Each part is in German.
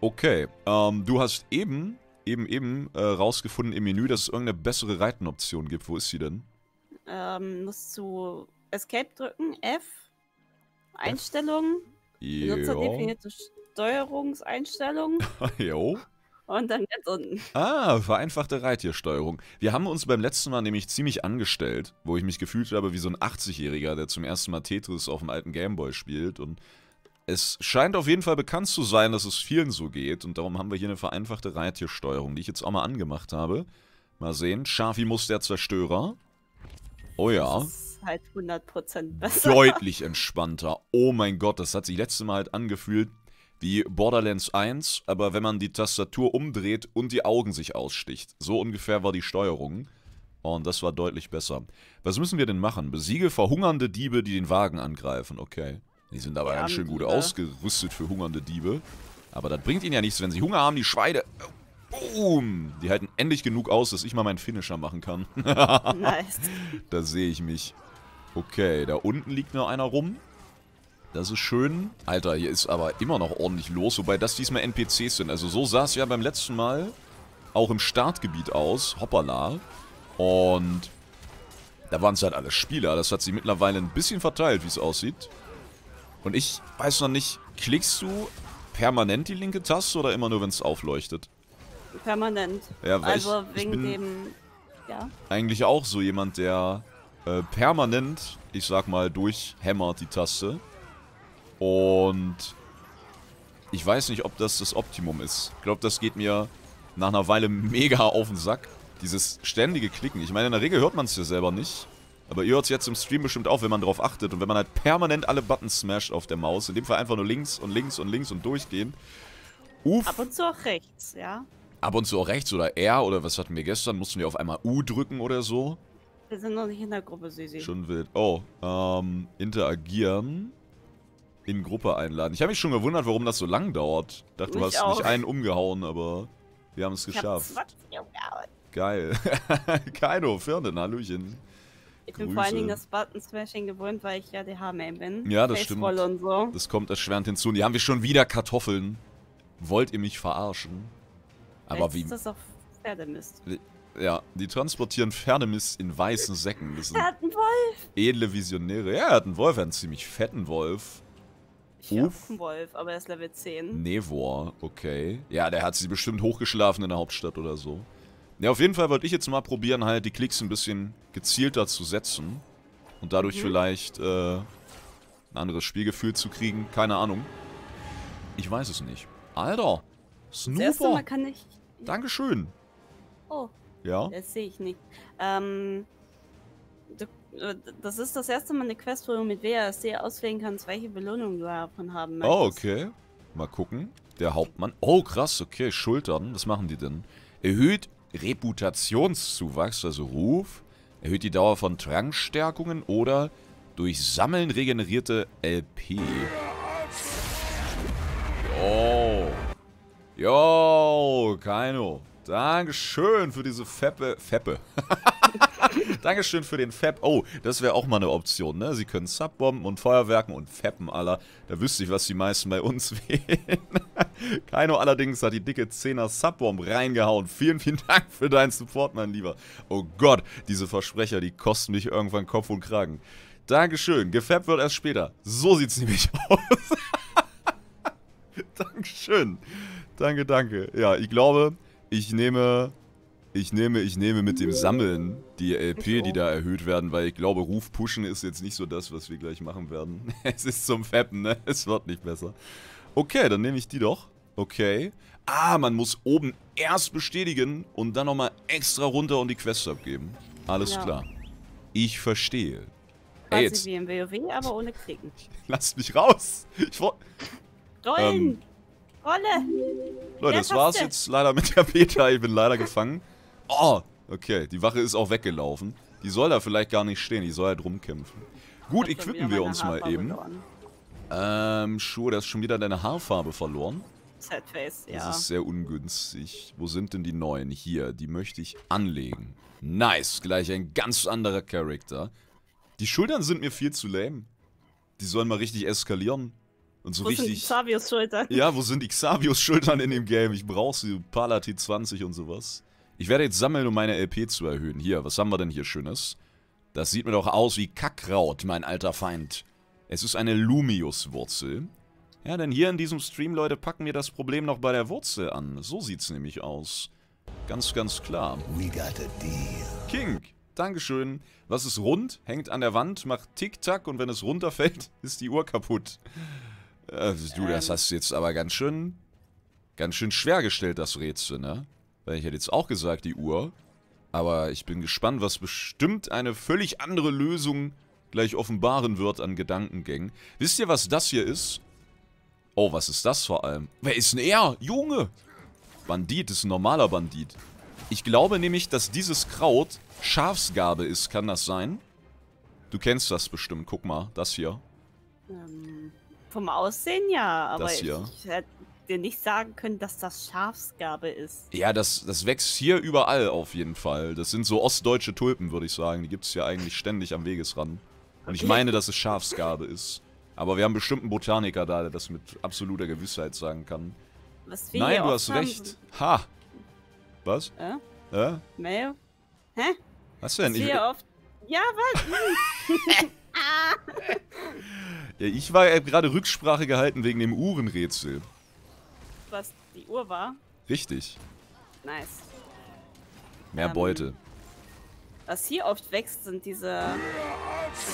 Okay, ähm, du hast eben, eben, eben äh, rausgefunden im Menü, dass es irgendeine bessere Reitenoption gibt. Wo ist sie denn? Ähm, musst du Escape drücken, F, Einstellungen, benutzerdefinierte Steuerungseinstellungen. jo. Und dann ganz unten. Ah, vereinfachte Reitiersteuerung. Wir haben uns beim letzten Mal nämlich ziemlich angestellt, wo ich mich gefühlt habe wie so ein 80-Jähriger, der zum ersten Mal Tetris auf dem alten Gameboy spielt und es scheint auf jeden Fall bekannt zu sein, dass es vielen so geht und darum haben wir hier eine vereinfachte Reittiersteuerung, die ich jetzt auch mal angemacht habe. Mal sehen, Schafi muss der Zerstörer. Oh ja. Das ist halt 100% besser. Deutlich entspannter. Oh mein Gott, das hat sich letztes Mal halt angefühlt wie Borderlands 1, aber wenn man die Tastatur umdreht und die Augen sich aussticht. So ungefähr war die Steuerung. Und das war deutlich besser. Was müssen wir denn machen? Besiege verhungernde Diebe, die den Wagen angreifen. Okay. Die sind aber ganz schön gut ausgerüstet für hungernde Diebe. Aber das bringt ihnen ja nichts, wenn sie Hunger haben, die Schweine. Boom! Die halten endlich genug aus, dass ich mal meinen Finisher machen kann. nice. Da sehe ich mich. Okay, da unten liegt noch einer rum. Das ist schön. Alter, hier ist aber immer noch ordentlich los, wobei das diesmal NPCs sind. Also so sah es ja beim letzten Mal auch im Startgebiet aus. Hoppala. Und da waren es halt alle Spieler. Das hat sich mittlerweile ein bisschen verteilt, wie es aussieht. Und ich weiß noch nicht, klickst du permanent die linke Taste oder immer nur, wenn es aufleuchtet? Permanent. Ja, weil also ich, wegen ich bin dem, ja. Eigentlich auch so jemand, der äh, permanent, ich sag mal, durchhämmert die Taste. Und ich weiß nicht, ob das das Optimum ist. Ich glaube, das geht mir nach einer Weile mega auf den Sack. Dieses ständige Klicken. Ich meine, in der Regel hört man es ja selber nicht. Aber ihr hört es jetzt im Stream bestimmt auch, wenn man drauf achtet und wenn man halt permanent alle Buttons smasht auf der Maus. In dem Fall einfach nur links und links und links und durchgehen. Uff. Ab und zu auch rechts, ja. Ab und zu auch rechts oder R oder was hatten wir gestern? Mussten wir auf einmal U drücken oder so? Wir sind noch nicht in der Gruppe, Sisi. Schon wild. Oh, ähm, interagieren. In Gruppe einladen. Ich habe mich schon gewundert, warum das so lang dauert. Ich dachte, du hast auch. nicht einen umgehauen, aber wir haben es geschafft. Ich hab 20 umgehauen. Geil. Kaido, Firnen, Hallöchen. Ich Grüße. bin vor allen Dingen das Button-Smashing gewohnt, weil ich ja der h man bin. Ja, das stimmt. Und so. Das kommt erschwerend hinzu. Und hier haben wir schon wieder Kartoffeln. Wollt ihr mich verarschen? Aber Vielleicht wie... Ist das auch Pferdemist. Ja, die transportieren Pferdemist in weißen Säcken. Das er hat einen Wolf. Edle Visionäre. Ja, er hat einen Wolf. Er hat einen ziemlich fetten Wolf. Ich Uf. einen Wolf, aber er ist Level 10. Nevor, okay. Ja, der hat sie bestimmt hochgeschlafen in der Hauptstadt oder so. Ja, auf jeden Fall wollte ich jetzt mal probieren, halt die Klicks ein bisschen gezielter zu setzen. Und dadurch mhm. vielleicht äh, ein anderes Spielgefühl zu kriegen. Keine Ahnung. Ich weiß es nicht. Alter! Snooper! kann ich... Dankeschön! Oh. Ja? Das sehe ich nicht. Ähm... Du, das ist das erste Mal eine Quest, wo du mit WASD auswählen kannst, welche Belohnung du davon haben oh, möchtest. Oh, okay. Mal gucken. Der Hauptmann. Oh, krass, okay. Schultern. Was machen die denn? Erhöht Reputationszuwachs, also Ruf, erhöht die Dauer von Trankstärkungen oder durch Sammeln regenerierte LP. Yo. Yo, Kaino. Dankeschön für diese Feppe. Feppe. Dankeschön für den Fab. Oh, das wäre auch mal eine Option, ne? Sie können Subbomben und Feuerwerken und Fappen aller. Da wüsste ich, was die meisten bei uns wählen. Kaino allerdings hat die dicke 10er Subbomb reingehauen. Vielen, vielen Dank für deinen Support, mein Lieber. Oh Gott, diese Versprecher, die kosten mich irgendwann Kopf und Kragen. Dankeschön. Gefappt wird erst später. So sieht's nämlich aus. Dankeschön. Danke, danke. Ja, ich glaube, ich nehme ich nehme, ich nehme mit dem Sammeln die LP, die da erhöht werden, weil ich glaube, Ruf pushen ist jetzt nicht so das, was wir gleich machen werden. es ist zum Fappen, ne? Es wird nicht besser. Okay, dann nehme ich die doch. Okay. Ah, man muss oben erst bestätigen und dann nochmal extra runter und die Quest abgeben. Alles ja. Genau. klar. Ich verstehe. Quasi jetzt. wie im WoW, aber ohne Klicken. Lasst mich raus! Ich wollte... Rollen! Ähm, Rolle! Leute, das war's jetzt leider mit der Beta. Ich bin leider gefangen. Oh, okay. Die Wache ist auch weggelaufen. Die soll da vielleicht gar nicht stehen. Die soll halt rumkämpfen. Gut, equippen wir uns Haarfarbe mal eben. Verloren. Ähm, Schuhe, da ist schon wieder deine Haarfarbe verloren. Sadface, ja. Das ist sehr ungünstig. Wo sind denn die neuen? Hier, die möchte ich anlegen. Nice, gleich ein ganz anderer Charakter. Die Schultern sind mir viel zu lame. Die sollen mal richtig eskalieren. Und so wo richtig. Sind Xavius Schultern? Ja, wo sind die Xavios Schultern in dem Game? Ich brauche sie. Palati 20 und sowas. Ich werde jetzt sammeln, um meine LP zu erhöhen. Hier, was haben wir denn hier Schönes? Das sieht mir doch aus wie Kackraut, mein alter Feind. Es ist eine Lumius-Wurzel. Ja, denn hier in diesem Stream, Leute, packen wir das Problem noch bei der Wurzel an. So sieht's nämlich aus. Ganz, ganz klar. We got a deal. King, Dankeschön. Was ist rund, hängt an der Wand, macht Tick-Tack und wenn es runterfällt, ist die Uhr kaputt. Äh, du, das ähm. hast jetzt aber ganz schön, ganz schön schwer gestellt, das Rätsel, ne? Weil ich hätte jetzt auch gesagt, die Uhr. Aber ich bin gespannt, was bestimmt eine völlig andere Lösung gleich offenbaren wird an Gedankengängen. Wisst ihr, was das hier ist? Oh, was ist das vor allem? Wer ist denn er? Junge! Bandit ist ein normaler Bandit. Ich glaube nämlich, dass dieses Kraut Schafsgabe ist. Kann das sein? Du kennst das bestimmt. Guck mal, das hier. Ähm, vom Aussehen ja, aber das hier. ich, ich hätte dir nicht sagen können, dass das Schafsgabe ist. Ja, das, das wächst hier überall auf jeden Fall. Das sind so ostdeutsche Tulpen, würde ich sagen. Die gibt es ja eigentlich ständig am Wegesrand. Und ich meine, dass es Schafsgabe ist. Aber wir haben bestimmt einen Botaniker da, der das mit absoluter Gewissheit sagen kann. Was wir Nein, du hast haben. recht. Ha! Was? Äh? Äh? Mayo? Hä? Was denn? Was ich, oft... Ja, was? ah. ja, ich war gerade Rücksprache gehalten wegen dem Uhrenrätsel was die Uhr war. Richtig. Nice. Mehr ähm, Beute. Was hier oft wächst, sind diese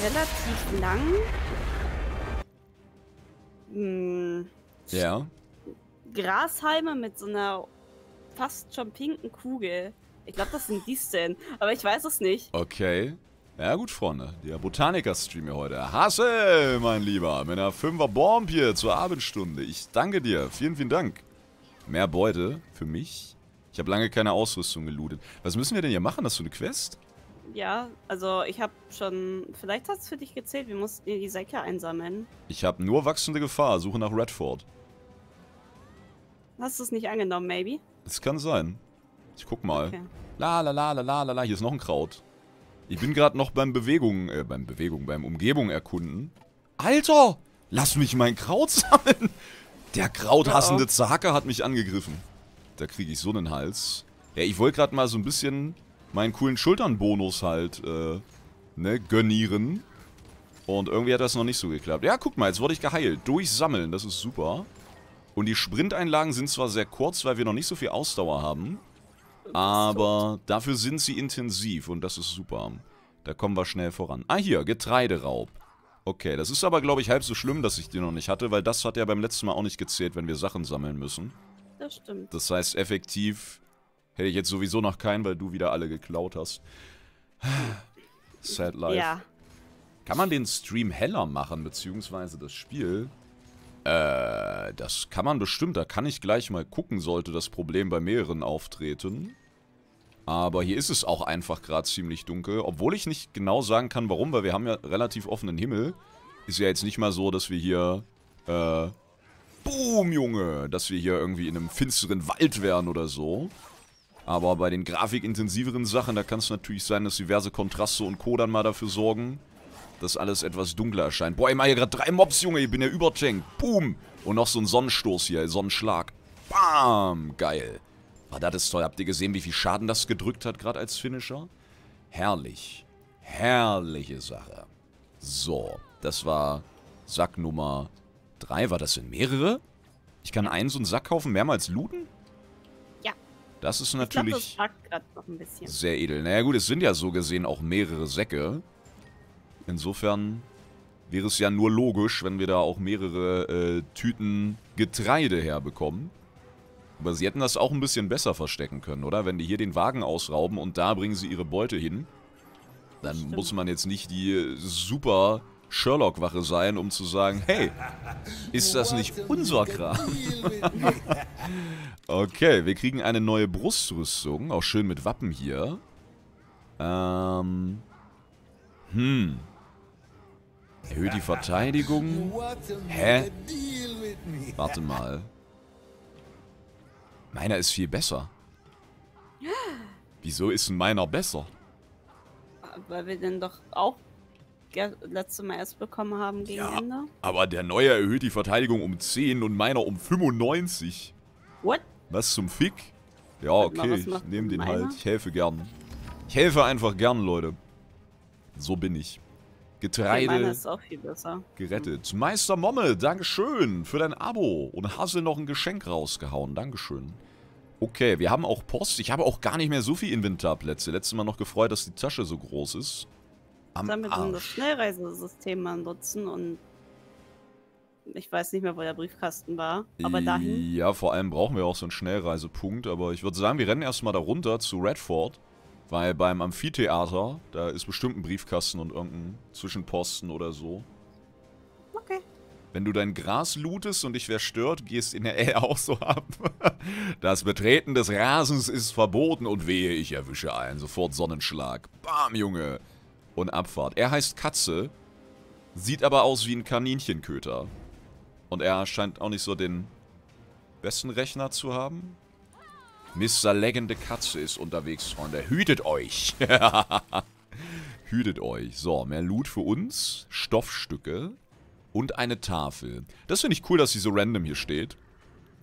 relativ langen. Hm, ja. Grashalme mit so einer fast schon pinken Kugel. Ich glaube, das sind die Szenen, aber ich weiß es nicht. Okay. Ja gut, Freunde, der Botaniker-Stream hier heute. Hasse, mein Lieber, mit einer 5er Bomb hier zur Abendstunde. Ich danke dir. Vielen, vielen Dank. Mehr Beute für mich. Ich habe lange keine Ausrüstung gelootet. Was müssen wir denn hier machen? Hast du eine Quest? Ja, also ich habe schon... Vielleicht hat es für dich gezählt. Wir mussten die Säcke einsammeln. Ich habe nur wachsende Gefahr. Suche nach Redford. Hast du es nicht angenommen, maybe? Das kann sein. Ich guck mal. Okay. la la la la la la. Hier ist noch ein Kraut. Ich bin gerade noch beim Bewegung, äh, beim Bewegung, beim Umgebung erkunden. Alter! Lass mich mein Kraut sammeln! Der krauthassende Zahaka hat mich angegriffen. Da kriege ich so einen Hals. Ja, ich wollte gerade mal so ein bisschen meinen coolen Schulternbonus halt, äh, ne, gönnieren. Und irgendwie hat das noch nicht so geklappt. Ja, guck mal, jetzt wurde ich geheilt. Durchsammeln, das ist super. Und die Sprinteinlagen sind zwar sehr kurz, weil wir noch nicht so viel Ausdauer haben. Aber dafür sind sie intensiv und das ist super. Da kommen wir schnell voran. Ah, hier, Getreideraub. Okay, das ist aber, glaube ich, halb so schlimm, dass ich die noch nicht hatte, weil das hat ja beim letzten Mal auch nicht gezählt, wenn wir Sachen sammeln müssen. Das stimmt. Das heißt, effektiv hätte ich jetzt sowieso noch keinen, weil du wieder alle geklaut hast. Sad life. Ja. Kann man den Stream heller machen, beziehungsweise das Spiel? Äh, das kann man bestimmt. Da kann ich gleich mal gucken, sollte das Problem bei mehreren auftreten. Aber hier ist es auch einfach gerade ziemlich dunkel. Obwohl ich nicht genau sagen kann, warum, weil wir haben ja relativ offenen Himmel. Ist ja jetzt nicht mal so, dass wir hier... Äh, boom, Junge! Dass wir hier irgendwie in einem finsteren Wald wären oder so. Aber bei den grafikintensiveren Sachen, da kann es natürlich sein, dass diverse Kontraste und Co. dann mal dafür sorgen, dass alles etwas dunkler erscheint. Boah, ich mache hier gerade drei Mobs, Junge, ich bin ja übertankt. Boom! Und noch so ein Sonnenstoß hier, Sonnenschlag. Bam! Geil. War das toll. Habt ihr gesehen, wie viel Schaden das gedrückt hat, gerade als Finisher? Herrlich. Herrliche Sache. So, das war Sack Nummer 3. War das denn mehrere? Ich kann einen so einen Sack kaufen, mehrmals looten? Ja. Das ist natürlich glaub, das noch ein bisschen. sehr edel. Naja gut, es sind ja so gesehen auch mehrere Säcke. Insofern wäre es ja nur logisch, wenn wir da auch mehrere äh, Tüten Getreide herbekommen. Aber sie hätten das auch ein bisschen besser verstecken können, oder? Wenn die hier den Wagen ausrauben und da bringen sie ihre Beute hin, dann Stimmt. muss man jetzt nicht die super Sherlock-Wache sein, um zu sagen, hey, ist das nicht unser Kram? okay, wir kriegen eine neue Brustrüstung, auch schön mit Wappen hier. Ähm, hm. Erhöht die Verteidigung? Hä? Warte mal. Meiner ist viel besser. Wieso ist denn meiner besser? Weil wir den doch auch letztes Mal erst bekommen haben gegen ja, Ende. aber der neue erhöht die Verteidigung um 10 und meiner um 95. What? Was zum Fick? Ja, okay, ich nehme den meiner? halt. Ich helfe gern. Ich helfe einfach gern, Leute. So bin ich. Getreide gerettet. Meister Momme, Dankeschön für dein Abo. Und Hassel noch ein Geschenk rausgehauen. Dankeschön. Okay, wir haben auch Post. Ich habe auch gar nicht mehr so viel Inventarplätze. Letztes Mal noch gefreut, dass die Tasche so groß ist. Am Sollen wir Arsch. das Schnellreisesystem mal nutzen und ich weiß nicht mehr, wo der Briefkasten war, aber dahin. Ja, vor allem brauchen wir auch so einen Schnellreisepunkt, aber ich würde sagen, wir rennen erstmal da runter zu Redford weil beim Amphitheater, da ist bestimmt ein Briefkasten und irgendein Zwischenposten oder so. Okay. Wenn du dein Gras lootest und dich wer stört, gehst in der L auch so ab. Das Betreten des Rasens ist verboten und wehe, ich erwische einen. Sofort Sonnenschlag. Bam, Junge. Und Abfahrt. Er heißt Katze, sieht aber aus wie ein Kaninchenköter. Und er scheint auch nicht so den besten Rechner zu haben. Mr. Leggende Katze ist unterwegs, Freunde. Hütet euch. Hütet euch. So, mehr Loot für uns. Stoffstücke. Und eine Tafel. Das finde ich cool, dass sie so random hier steht.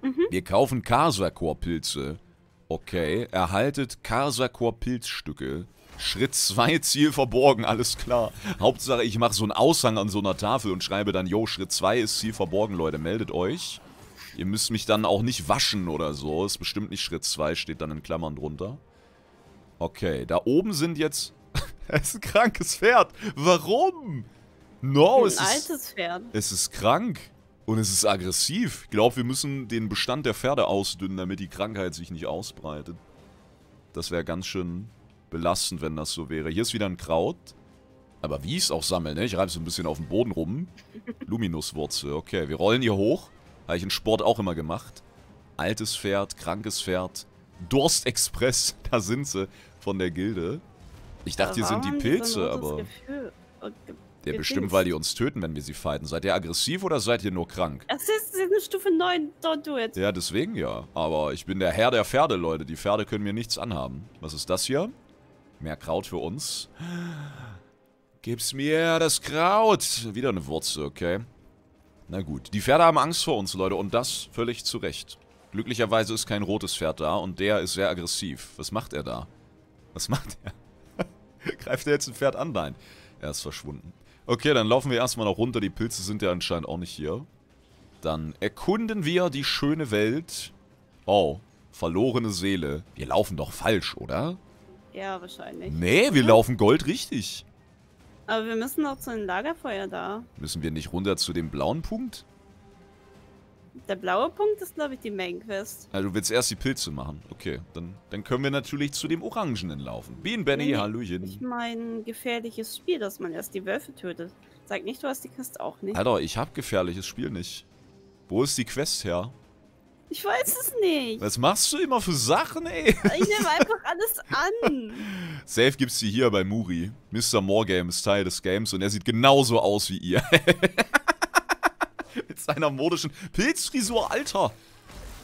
Mhm. Wir kaufen Karsakor-Pilze. Okay, erhaltet Karsakor-Pilzstücke. Schritt 2, Ziel verborgen, alles klar. Hauptsache, ich mache so einen Aushang an so einer Tafel und schreibe dann, yo, Schritt 2 ist Ziel verborgen, Leute, meldet euch. Ihr müsst mich dann auch nicht waschen oder so. Ist bestimmt nicht Schritt 2, steht dann in Klammern drunter. Okay, da oben sind jetzt... es ist ein krankes Pferd. Warum? No, ein es altes ist... altes Pferd. Es ist krank. Und es ist aggressiv. Ich glaube, wir müssen den Bestand der Pferde ausdünnen, damit die Krankheit sich nicht ausbreitet. Das wäre ganz schön belastend, wenn das so wäre. Hier ist wieder ein Kraut. Aber wie ich es auch sammle, ne? Ich reibe so ein bisschen auf den Boden rum. Luminuswurzel. Okay, wir rollen hier hoch. Habe ich in Sport auch immer gemacht. Altes Pferd, krankes Pferd. Durst Express, da sind sie von der Gilde. Ich dachte, hier sind die Pilze, aber... Oh, ja, bestimmt, weil die uns töten, wenn wir sie fighten. Seid ihr aggressiv oder seid ihr nur krank? Das das ist eine Stufe 9, don't do it. Ja, deswegen ja. Aber ich bin der Herr der Pferde, Leute. Die Pferde können mir nichts anhaben. Was ist das hier? Mehr Kraut für uns. Gib's mir das Kraut. Wieder eine Wurzel, okay. Na gut, die Pferde haben Angst vor uns, Leute, und das völlig zu Recht. Glücklicherweise ist kein rotes Pferd da und der ist sehr aggressiv. Was macht er da? Was macht er? Greift er jetzt ein Pferd an? Nein. Er ist verschwunden. Okay, dann laufen wir erstmal noch runter. Die Pilze sind ja anscheinend auch nicht hier. Dann erkunden wir die schöne Welt. Oh, verlorene Seele. Wir laufen doch falsch, oder? Ja, wahrscheinlich. Nee, wir hm? laufen goldrichtig. richtig. Aber wir müssen doch zu dem Lagerfeuer da. Müssen wir nicht runter zu dem blauen Punkt? Der blaue Punkt ist, glaube ich, die Main-Quest. Also du willst erst die Pilze machen. Okay, dann, dann können wir natürlich zu dem Orangenen laufen. Bean Benny, nee, Hallöchen. Ich meine, gefährliches Spiel, dass man erst die Wölfe tötet. Sag nicht, du hast die Quest auch nicht. Alter, ich hab gefährliches Spiel nicht. Wo ist die Quest her? Ich weiß es nicht. Was machst du immer für Sachen, ey? Ich nehme einfach alles an. Safe gibt's sie hier bei Muri. Mr. Morgame ist Teil des Games und er sieht genauso aus wie ihr. mit seiner modischen Pilzfrisur, Alter.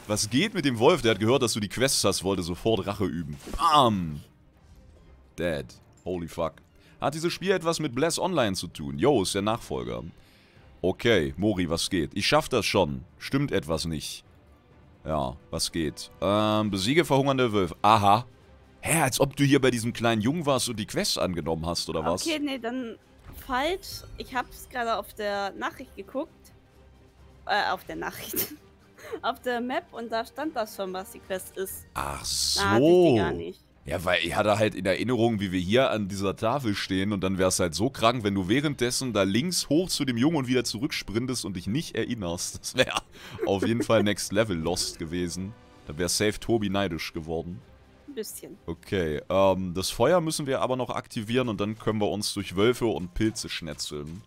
Was geht mit dem Wolf? Der hat gehört, dass du die Quests hast, wollte sofort Rache üben. Bam. Dead. Holy fuck. Hat dieses Spiel etwas mit Bless Online zu tun? Yo, ist der Nachfolger. Okay, Mori, was geht? Ich schaff das schon. Stimmt etwas nicht. Ja, was geht? Ähm, besiege verhungernde Wölfe. Aha. Hä, als ob du hier bei diesem kleinen Jungen warst und die Quest angenommen hast, oder okay, was? Okay, nee, dann falsch. Ich hab's gerade auf der Nachricht geguckt. Äh, auf der Nachricht. auf der Map und da stand das schon, was die Quest ist. Ach so. Da hatte ich die gar nicht. Ja, weil ich hatte halt in Erinnerung, wie wir hier an dieser Tafel stehen und dann wäre es halt so krank, wenn du währenddessen da links hoch zu dem Jungen und wieder zurücksprintest und dich nicht erinnerst. Das wäre auf jeden Fall Next Level Lost gewesen. Da wäre safe Tobi neidisch geworden. Ein bisschen. Okay, ähm, das Feuer müssen wir aber noch aktivieren und dann können wir uns durch Wölfe und Pilze schnetzeln.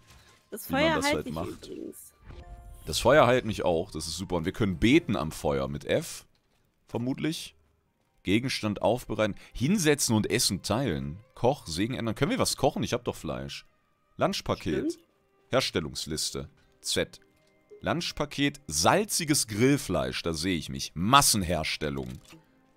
Das Feuer das halt, halt macht. Übrigens. Das Feuer heilt mich auch, das ist super. Und wir können beten am Feuer mit F, vermutlich. Gegenstand aufbereiten, hinsetzen und Essen teilen. Koch, Segen ändern. Können wir was kochen? Ich hab doch Fleisch. Lunchpaket. Herstellungsliste. Z. Lunchpaket, salziges Grillfleisch, da sehe ich mich. Massenherstellung.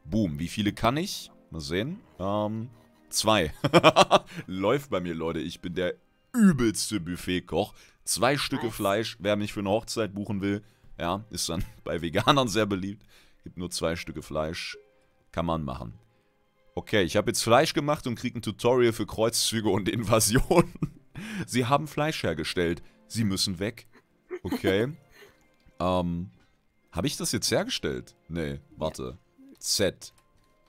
Boom, wie viele kann ich? Mal sehen. Ähm, zwei. Läuft bei mir, Leute. Ich bin der übelste Buffetkoch. Zwei Stücke Fleisch, wer mich für eine Hochzeit buchen will, ja, ist dann bei Veganern sehr beliebt. Gibt nur zwei Stücke Fleisch. Kann man machen. Okay, ich habe jetzt Fleisch gemacht und kriege ein Tutorial für Kreuzzüge und Invasionen. Sie haben Fleisch hergestellt. Sie müssen weg. Okay. ähm, habe ich das jetzt hergestellt? Nee, warte. Z.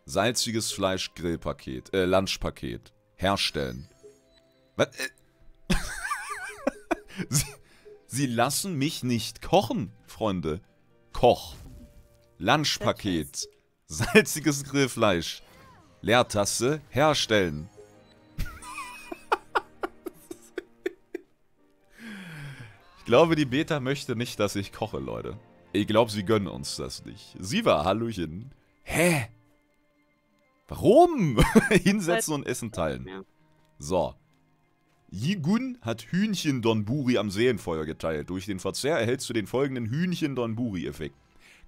Salziges Fleisch-Grillpaket. Äh, Lunchpaket. Herstellen. Was? Äh? Sie, Sie lassen mich nicht kochen, Freunde. Koch. Lunchpaket. Salziges Grillfleisch. Leertasse herstellen. ich glaube, die Beta möchte nicht, dass ich koche, Leute. Ich glaube, sie gönnen uns das nicht. Siva, Hallöchen. Hä? Warum? Hinsetzen und Essen teilen. So. Yigun hat Hühnchen Donburi am Seelenfeuer geteilt. Durch den Verzehr erhältst du den folgenden Hühnchen Donburi-Effekt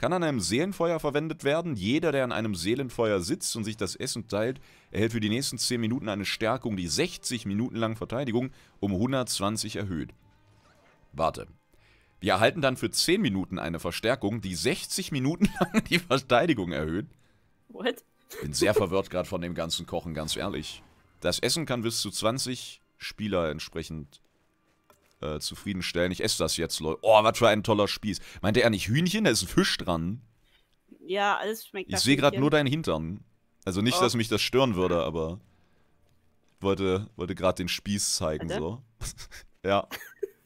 kann an einem Seelenfeuer verwendet werden. Jeder, der an einem Seelenfeuer sitzt und sich das Essen teilt, erhält für die nächsten 10 Minuten eine Stärkung, die 60 Minuten lang Verteidigung um 120 erhöht. Warte. Wir erhalten dann für 10 Minuten eine Verstärkung, die 60 Minuten lang die Verteidigung erhöht. What? Ich Bin sehr verwirrt gerade von dem ganzen Kochen, ganz ehrlich. Das Essen kann bis zu 20 Spieler entsprechend äh, zufriedenstellen. Ich esse das jetzt, Leute. Oh, was für ein toller Spieß. Meinte er nicht Hühnchen? Da ist ein Fisch dran. Ja, alles schmeckt Ich sehe gerade nur deinen Hintern. Also nicht, oh. dass mich das stören würde, aber wollte, wollte gerade den Spieß zeigen, so. ja,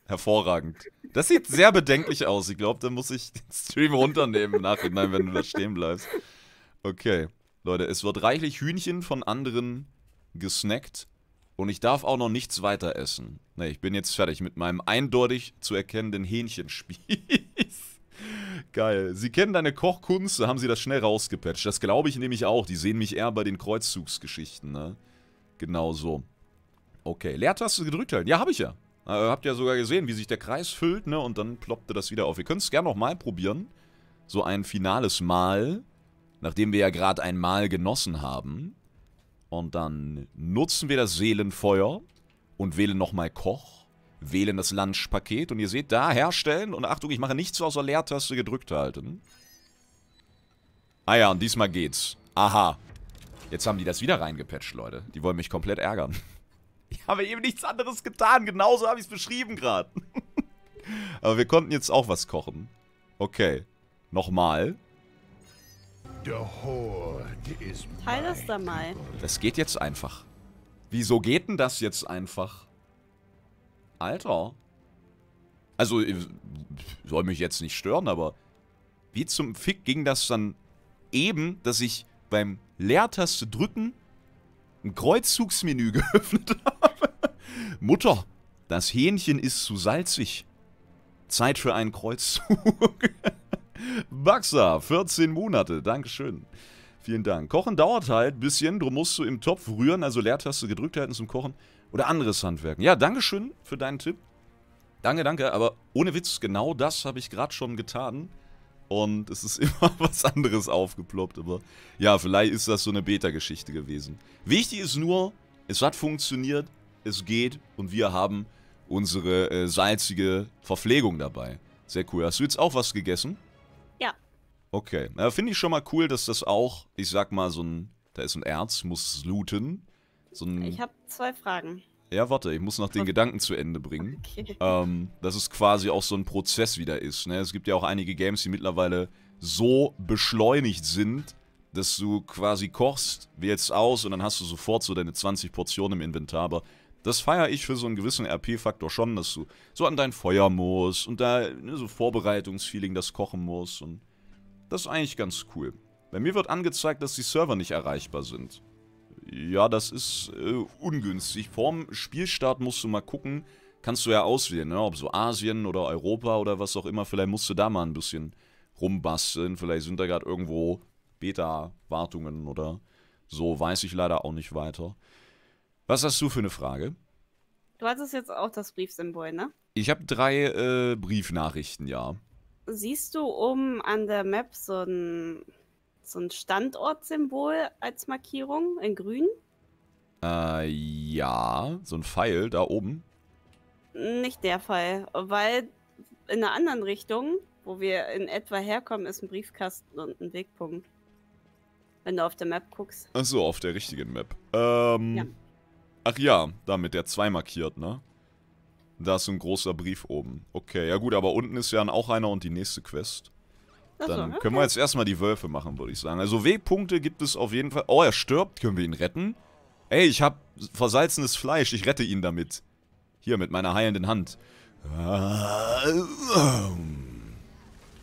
hervorragend. Das sieht sehr bedenklich aus. Ich glaube, da muss ich den Stream runternehmen im Nachhinein, wenn du da stehen bleibst. Okay, Leute, es wird reichlich Hühnchen von anderen gesnackt. Und ich darf auch noch nichts weiter essen. Ne, ich bin jetzt fertig mit meinem eindeutig zu erkennenden Hähnchenspieß. Geil. Sie kennen deine Kochkunst, da haben sie das schnell rausgepatcht. Das glaube ich nämlich auch. Die sehen mich eher bei den Kreuzzugsgeschichten, ne? Genau so. Okay, Leertaste gedrückt halten. Ja, habe ich ja. Äh, habt ja sogar gesehen, wie sich der Kreis füllt, ne? Und dann ploppte das wieder auf. Ihr könnt es gerne nochmal probieren. So ein finales Mal. Nachdem wir ja gerade ein Mal genossen haben. Und dann nutzen wir das Seelenfeuer und wählen nochmal Koch. Wählen das Lunch-Paket und ihr seht da herstellen und Achtung, ich mache nichts außer Leertaste gedrückt halten. Ah ja, und diesmal geht's. Aha. Jetzt haben die das wieder reingepatcht, Leute. Die wollen mich komplett ärgern. Ich habe eben nichts anderes getan. Genauso habe ich es beschrieben gerade. Aber wir konnten jetzt auch was kochen. Okay. Nochmal. Teil das da mal. Das geht jetzt einfach. Wieso geht denn das jetzt einfach? Alter. Also, soll mich jetzt nicht stören, aber wie zum Fick ging das dann eben, dass ich beim Leertaste drücken ein Kreuzzugsmenü geöffnet habe? Mutter, das Hähnchen ist zu salzig. Zeit für einen Kreuzzug. Baxa, 14 Monate, Dankeschön. Vielen Dank. Kochen dauert halt ein bisschen, drum musst du im Topf rühren, also Leertaste gedrückt halten zum Kochen. Oder anderes Handwerken. Ja, Dankeschön für deinen Tipp. Danke, danke, aber ohne Witz, genau das habe ich gerade schon getan. Und es ist immer was anderes aufgeploppt, aber ja, vielleicht ist das so eine Beta-Geschichte gewesen. Wichtig ist nur, es hat funktioniert, es geht und wir haben unsere äh, salzige Verpflegung dabei. Sehr cool. Hast du jetzt auch was gegessen? Okay. Äh, Finde ich schon mal cool, dass das auch, ich sag mal, so ein. Da ist ein Erz, muss looten. So ein, ich habe zwei Fragen. Ja, warte, ich muss noch den Gedanken zu Ende bringen. Okay. Ähm, dass es quasi auch so ein Prozess wieder ist. Ne? Es gibt ja auch einige Games, die mittlerweile so beschleunigt sind, dass du quasi kochst, wählst aus und dann hast du sofort so deine 20 Portionen im Inventar. Aber das feiere ich für so einen gewissen RP-Faktor schon, dass du so an dein Feuer musst und da ne, so Vorbereitungsfeeling das kochen musst und das ist eigentlich ganz cool. Bei mir wird angezeigt, dass die Server nicht erreichbar sind. Ja, das ist äh, ungünstig. Vorm Spielstart musst du mal gucken, kannst du ja auswählen, ne? ob so Asien oder Europa oder was auch immer. Vielleicht musst du da mal ein bisschen rumbasteln. Vielleicht sind da gerade irgendwo Beta-Wartungen oder so. Weiß ich leider auch nicht weiter. Was hast du für eine Frage? Du hattest jetzt auch das Briefsymbol, ne? Ich habe drei äh, Briefnachrichten, ja siehst du oben an der Map so ein, so ein Standortsymbol als Markierung in grün? Äh, ja, so ein Pfeil da oben. Nicht der Fall, weil in einer anderen Richtung, wo wir in etwa herkommen, ist ein Briefkasten und ein Wegpunkt. Wenn du auf der Map guckst. Ach so, auf der richtigen Map. Ähm. Ja. Ach ja, da mit der 2 markiert, ne? Da ist ein großer Brief oben. Okay, ja gut, aber unten ist ja auch einer und die nächste Quest. Dann so, okay. können wir jetzt erstmal die Wölfe machen, würde ich sagen. Also Wegpunkte gibt es auf jeden Fall. Oh, er stirbt. Können wir ihn retten? Ey, ich habe versalzenes Fleisch. Ich rette ihn damit. Hier, mit meiner heilenden Hand.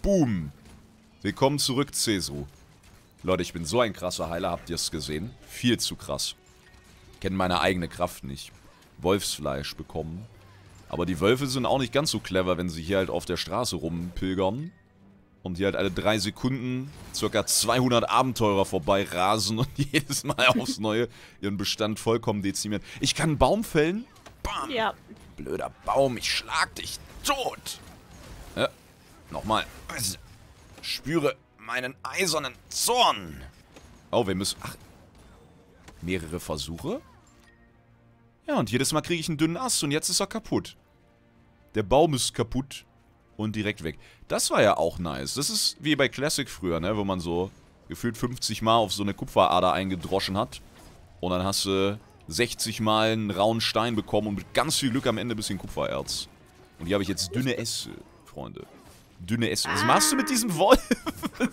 Boom. Willkommen zurück, Cesu. Leute, ich bin so ein krasser Heiler. Habt ihr es gesehen? Viel zu krass. Kennen meine eigene Kraft nicht. Wolfsfleisch bekommen. Aber die Wölfe sind auch nicht ganz so clever, wenn sie hier halt auf der Straße rumpilgern. Und hier halt alle drei Sekunden circa 200 Abenteurer vorbei rasen und jedes Mal aufs Neue ihren Bestand vollkommen dezimieren. Ich kann einen Baum fällen. Bam. Ja. Blöder Baum, ich schlag dich tot. Ja. Nochmal. Spüre meinen eisernen Zorn. Oh, wir müssen... Ach. Mehrere Versuche? Ja, und jedes Mal kriege ich einen dünnen Ast und jetzt ist er kaputt der Baum ist kaputt und direkt weg. Das war ja auch nice. Das ist wie bei Classic früher, ne? Wo man so gefühlt 50 Mal auf so eine Kupferader eingedroschen hat. Und dann hast du 60 Mal einen rauen Stein bekommen und mit ganz viel Glück am Ende ein bisschen Kupfererz. Und hier habe ich jetzt dünne Esse, Freunde. Dünne Esse. Was machst du mit diesem Wolf?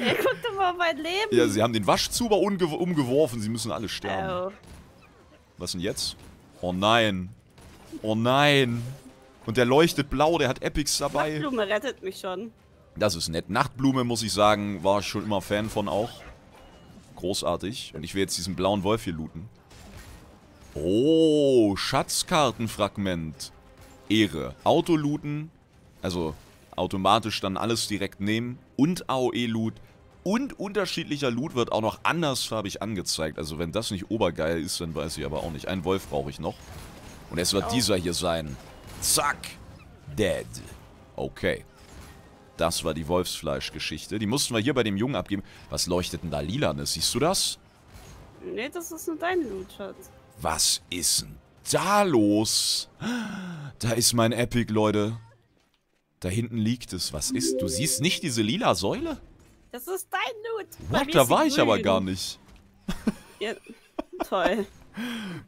Er guckt immer auf mein Leben. Ja, sie haben den Waschzuber umgeworfen. Sie müssen alle sterben. Oh. Was denn jetzt? Oh nein. Oh nein. Und der leuchtet blau, der hat Epics dabei. Nachtblume rettet mich schon. Das ist nett. Nachtblume, muss ich sagen, war ich schon immer Fan von auch. Großartig. Und ich will jetzt diesen blauen Wolf hier looten. Oh, Schatzkartenfragment. Ehre. Auto looten. Also automatisch dann alles direkt nehmen. Und AOE-Loot. Und unterschiedlicher Loot wird auch noch andersfarbig angezeigt. Also wenn das nicht obergeil ist, dann weiß ich aber auch nicht. Einen Wolf brauche ich noch. Und es wird oh. dieser hier sein. Zack. Dead. Okay. Das war die Wolfsfleischgeschichte. Die mussten wir hier bei dem Jungen abgeben. Was leuchtet denn da lilanes? Siehst du das? Nee, das ist nur dein Loot, Schatz. Was ist denn da los? Da ist mein Epic, Leute. Da hinten liegt es. Was ist? Du siehst nicht diese lila Säule? Das ist dein Loot. What? Da war ich grün. aber gar nicht. Ja, toll.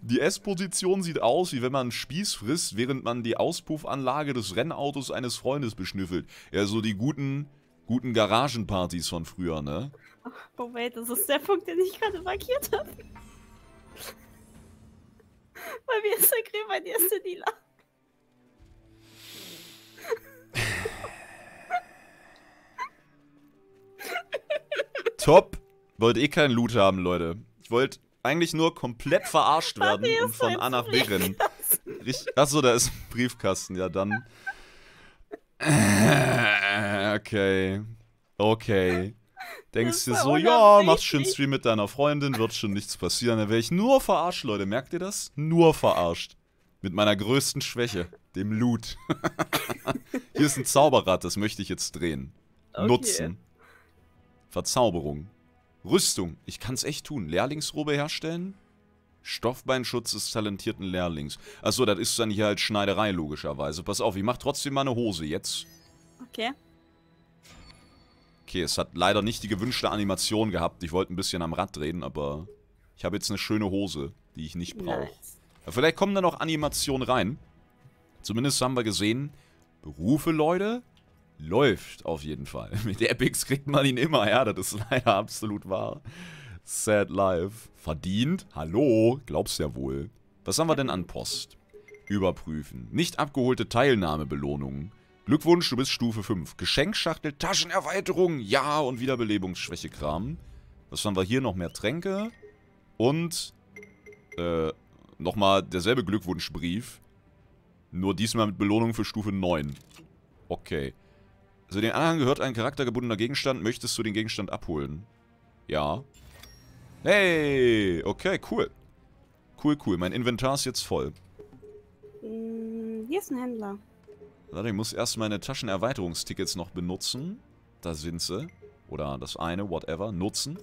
Die S-Position sieht aus, wie wenn man einen Spieß frisst, während man die Auspuffanlage des Rennautos eines Freundes beschnüffelt. Ja, so die guten, guten Garagenpartys von früher, ne? Oh, Moment, das ist der Punkt, den ich gerade markiert habe. Bei mir ist der Creme, bei dir ist Lila. Top. Wollt eh keinen Loot haben, Leute. Ich wollte eigentlich nur komplett verarscht werden und von A nach B rennen. Achso, da ist ein Briefkasten, ja dann. Äh, okay. Okay. Denkst dir so, ja, machst schön Stream mit deiner Freundin, wird schon nichts passieren. Dann wäre ich nur verarscht, Leute. Merkt ihr das? Nur verarscht. Mit meiner größten Schwäche, dem Loot. Hier ist ein Zauberrad, das möchte ich jetzt drehen. Okay. Nutzen. Verzauberung. Rüstung. Ich kann es echt tun. Lehrlingsrobe herstellen. Stoffbeinschutz des talentierten Lehrlings. Achso, das ist dann hier halt Schneiderei, logischerweise. Pass auf, ich mache trotzdem mal eine Hose jetzt. Okay. Okay, es hat leider nicht die gewünschte Animation gehabt. Ich wollte ein bisschen am Rad drehen, aber ich habe jetzt eine schöne Hose, die ich nicht brauche. Nice. vielleicht kommen da noch Animationen rein. Zumindest haben wir gesehen, Berufe, Leute, läuft auf jeden Fall. Mit Epics kriegt man ihn immer her, ja, das ist leider absolut wahr. Sad Life. Verdient? Hallo? Glaubst ja wohl. Was haben wir denn an Post? Überprüfen. Nicht abgeholte Teilnahmebelohnungen. Glückwunsch, du bist Stufe 5. Geschenkschachtel, Taschenerweiterung, ja und Wiederbelebungsschwächekram. Was haben wir hier? Noch mehr Tränke. Und, äh, nochmal derselbe Glückwunschbrief. Nur diesmal mit Belohnung für Stufe 9. Okay. Also den Anhang gehört ein charaktergebundener Gegenstand. Möchtest du den Gegenstand abholen? Ja. Hey! Okay, cool. Cool, cool. Mein Inventar ist jetzt voll. Mm, hier ist ein Händler. Warte, ich muss erst meine Taschenerweiterungstickets noch benutzen. Da sind sie. Oder das eine, whatever. Nutzen.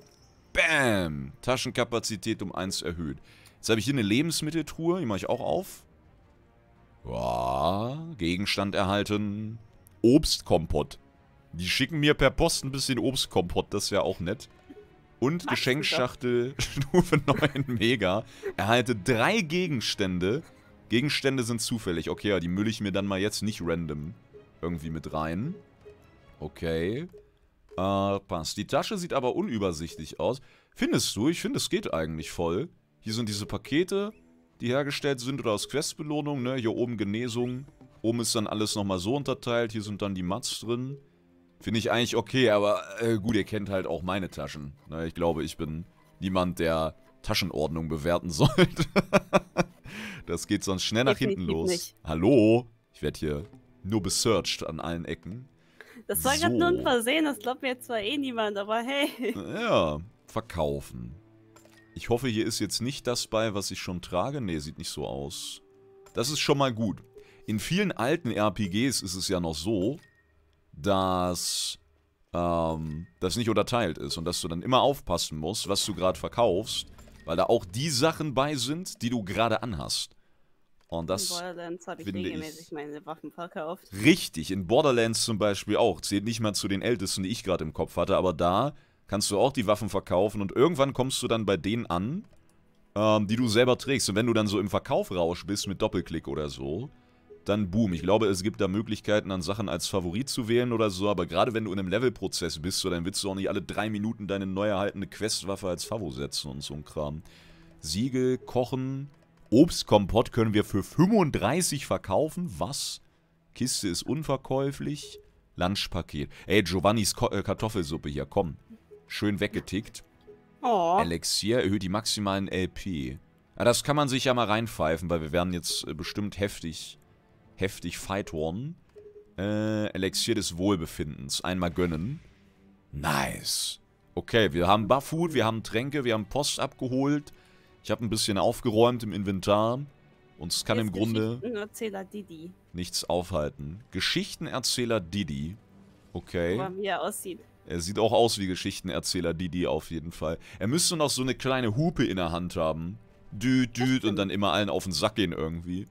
Bam! Taschenkapazität um 1 erhöht. Jetzt habe ich hier eine Lebensmitteltruhe. Die mache ich auch auf. Boah, Gegenstand erhalten. Obstkompott. Die schicken mir per Post ein bisschen Obstkompott, das wäre auch nett. Und Machst Geschenkschachtel Stufe 9 Mega. Erhalte drei Gegenstände. Gegenstände sind zufällig. Okay, ja, die mülle ich mir dann mal jetzt nicht random irgendwie mit rein. Okay. Äh, passt. Die Tasche sieht aber unübersichtlich aus. Findest du? Ich finde, es geht eigentlich voll. Hier sind diese Pakete, die hergestellt sind oder aus Questbelohnung, ne? Hier oben Genesung. Oben ist dann alles nochmal so unterteilt. Hier sind dann die Mats drin. Finde ich eigentlich okay, aber äh, gut, ihr kennt halt auch meine Taschen. Na, ne? ich glaube, ich bin niemand, der Taschenordnung bewerten sollte. das geht sonst schnell nach hinten los. Nicht. Hallo? Ich werde hier nur besearched an allen Ecken. Das war so. gerade nur ein Versehen, das glaubt mir jetzt zwar eh niemand, aber hey. Ja, verkaufen. Ich hoffe, hier ist jetzt nicht das bei, was ich schon trage. Nee, sieht nicht so aus. Das ist schon mal gut. In vielen alten RPGs ist es ja noch so, dass ähm, das nicht unterteilt ist und dass du dann immer aufpassen musst, was du gerade verkaufst, weil da auch die Sachen bei sind, die du gerade anhast. Und das in Borderlands habe ich regelmäßig meine Waffen verkauft. Richtig, in Borderlands zum Beispiel auch. Zählt nicht mal zu den ältesten, die ich gerade im Kopf hatte, aber da kannst du auch die Waffen verkaufen und irgendwann kommst du dann bei denen an, ähm, die du selber trägst. Und wenn du dann so im Verkaufrausch bist mit Doppelklick oder so, dann boom. Ich glaube, es gibt da Möglichkeiten, dann Sachen als Favorit zu wählen oder so, aber gerade wenn du in einem Levelprozess bist, so, dann willst du auch nicht alle drei Minuten deine neu erhaltene Questwaffe als Favo setzen und so ein Kram. Siegel, Kochen, Obstkompott können wir für 35 verkaufen, was? Kiste ist unverkäuflich, Lunchpaket. Ey, Giovannis Ko äh, Kartoffelsuppe hier, komm. Schön weggetickt. Oh. Elixier erhöht die maximalen LP. Ja, das kann man sich ja mal reinpfeifen, weil wir werden jetzt äh, bestimmt heftig Heftig Fight One. Äh, Elixier des Wohlbefindens. Einmal gönnen. Nice. Okay, wir haben Buffwood, wir haben Tränke, wir haben Post abgeholt. Ich habe ein bisschen aufgeräumt im Inventar. Und es kann im Grunde Didi. nichts aufhalten. Geschichtenerzähler Didi. Okay. Guck Mal, wie er aussieht. Er sieht auch aus wie Geschichtenerzähler Didi auf jeden Fall. Er müsste noch so eine kleine Hupe in der Hand haben. Düt, düt und dann immer allen auf den Sack gehen irgendwie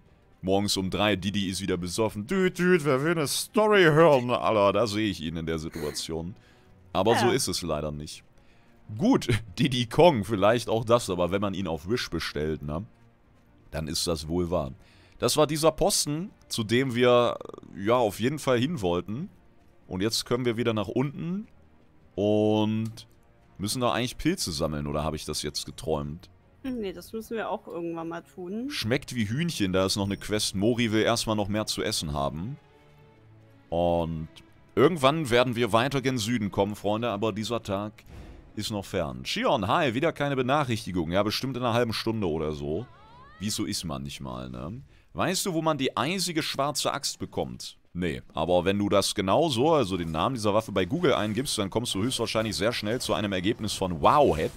morgens um drei, Didi ist wieder besoffen. Düt, düt, wer will eine Story hören? Alter, da sehe ich ihn in der Situation. Aber ja. so ist es leider nicht. Gut, Diddy Kong, vielleicht auch das, aber wenn man ihn auf Wish bestellt, ne? Dann ist das wohl wahr. Das war dieser Posten, zu dem wir, ja, auf jeden Fall hin wollten. Und jetzt können wir wieder nach unten und müssen da eigentlich Pilze sammeln, oder habe ich das jetzt geträumt? Nee, das müssen wir auch irgendwann mal tun. Schmeckt wie Hühnchen, da ist noch eine Quest. Mori will erstmal noch mehr zu essen haben. Und irgendwann werden wir weiter gen Süden kommen, Freunde, aber dieser Tag ist noch fern. Shion, hi, wieder keine Benachrichtigung. Ja, bestimmt in einer halben Stunde oder so. Wieso ist man nicht mal, ne? Weißt du, wo man die eisige schwarze Axt bekommt? Nee, aber wenn du das genauso, also den Namen dieser Waffe bei Google eingibst, dann kommst du höchstwahrscheinlich sehr schnell zu einem Ergebnis von Wowhead.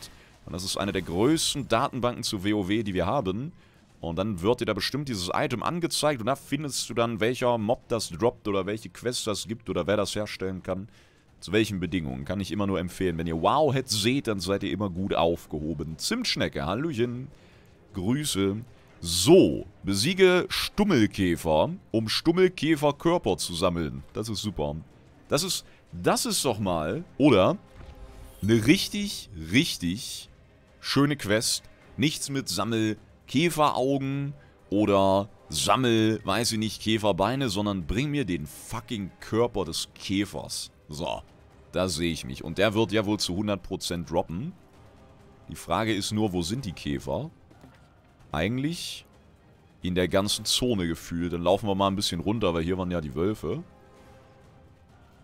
Und das ist eine der größten Datenbanken zu WoW, die wir haben. Und dann wird dir da bestimmt dieses Item angezeigt und da findest du dann, welcher Mob das droppt oder welche Quest das gibt oder wer das herstellen kann. Zu welchen Bedingungen, kann ich immer nur empfehlen. Wenn ihr wow seht, dann seid ihr immer gut aufgehoben. Zimtschnecke, Hallöchen, Grüße. So, besiege Stummelkäfer, um Stummelkäferkörper zu sammeln. Das ist super. Das ist, das ist doch mal, oder? Eine richtig, richtig Schöne Quest. Nichts mit Sammel Käferaugen oder Sammel, weiß ich nicht, Käferbeine, sondern bring mir den fucking Körper des Käfers. So, da sehe ich mich. Und der wird ja wohl zu 100% droppen. Die Frage ist nur, wo sind die Käfer? Eigentlich in der ganzen Zone gefühlt. Dann laufen wir mal ein bisschen runter, weil hier waren ja die Wölfe.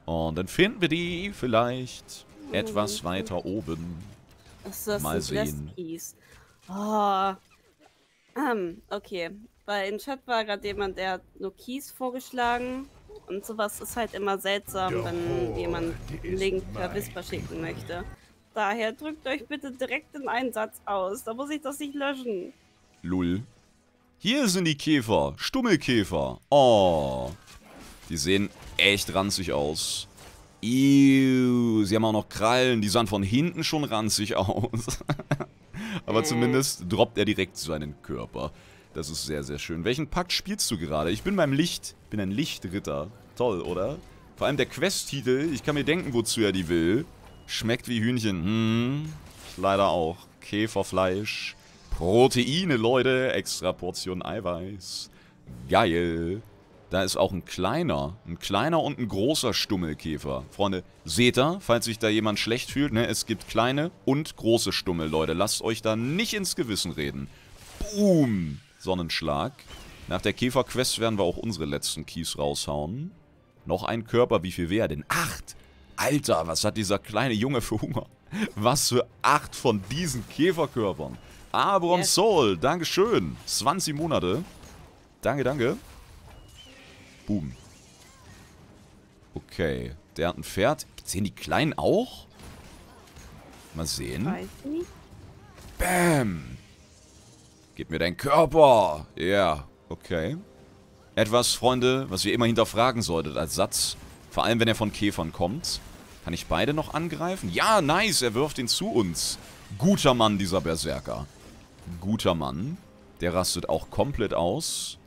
Und dann finden wir die vielleicht etwas weiter oben. Achso, das Mal sind sehen. Oh. Ähm, okay. Weil im Chat war gerade jemand, der hat nur Keys vorgeschlagen. Und sowas ist halt immer seltsam, der wenn jemand einen Link per Whisper schicken möchte. Daher drückt euch bitte direkt in einen Satz aus. Da muss ich das nicht löschen. Lul. Hier sind die Käfer. Stummelkäfer. Oh. Die sehen echt ranzig aus. Ew, sie haben auch noch Krallen. Die sahen von hinten schon ranzig aus. Aber äh. zumindest droppt er direkt seinen Körper. Das ist sehr, sehr schön. Welchen Pakt spielst du gerade? Ich bin beim Licht. bin ein Lichtritter. Toll, oder? Vor allem der Quest-Titel, ich kann mir denken, wozu er die will. Schmeckt wie Hühnchen. Hm, leider auch. Käferfleisch. Proteine, Leute. Extra Portion Eiweiß. Geil. Da ist auch ein kleiner, ein kleiner und ein großer Stummelkäfer. Freunde, seht ihr, falls sich da jemand schlecht fühlt, ne? Es gibt kleine und große Stummel, Leute. Lasst euch da nicht ins Gewissen reden. Boom! Sonnenschlag. Nach der Käferquest werden wir auch unsere letzten Keys raushauen. Noch ein Körper, wie viel wäre denn? Acht! Alter, was hat dieser kleine Junge für Hunger? Was für acht von diesen Käferkörpern. Abron yes. Soul, Dankeschön. 20 Monate. Danke, danke. Boom. Okay. Der hat ein Pferd. Sehen die Kleinen auch? Mal sehen. Weiß nicht. Bam! Gib mir deinen Körper! Ja, yeah. okay. Etwas, Freunde, was ihr immer hinterfragen solltet als Satz. Vor allem, wenn er von Käfern kommt. Kann ich beide noch angreifen? Ja, nice, er wirft ihn zu uns. Guter Mann, dieser Berserker. Guter Mann. Der rastet auch komplett aus.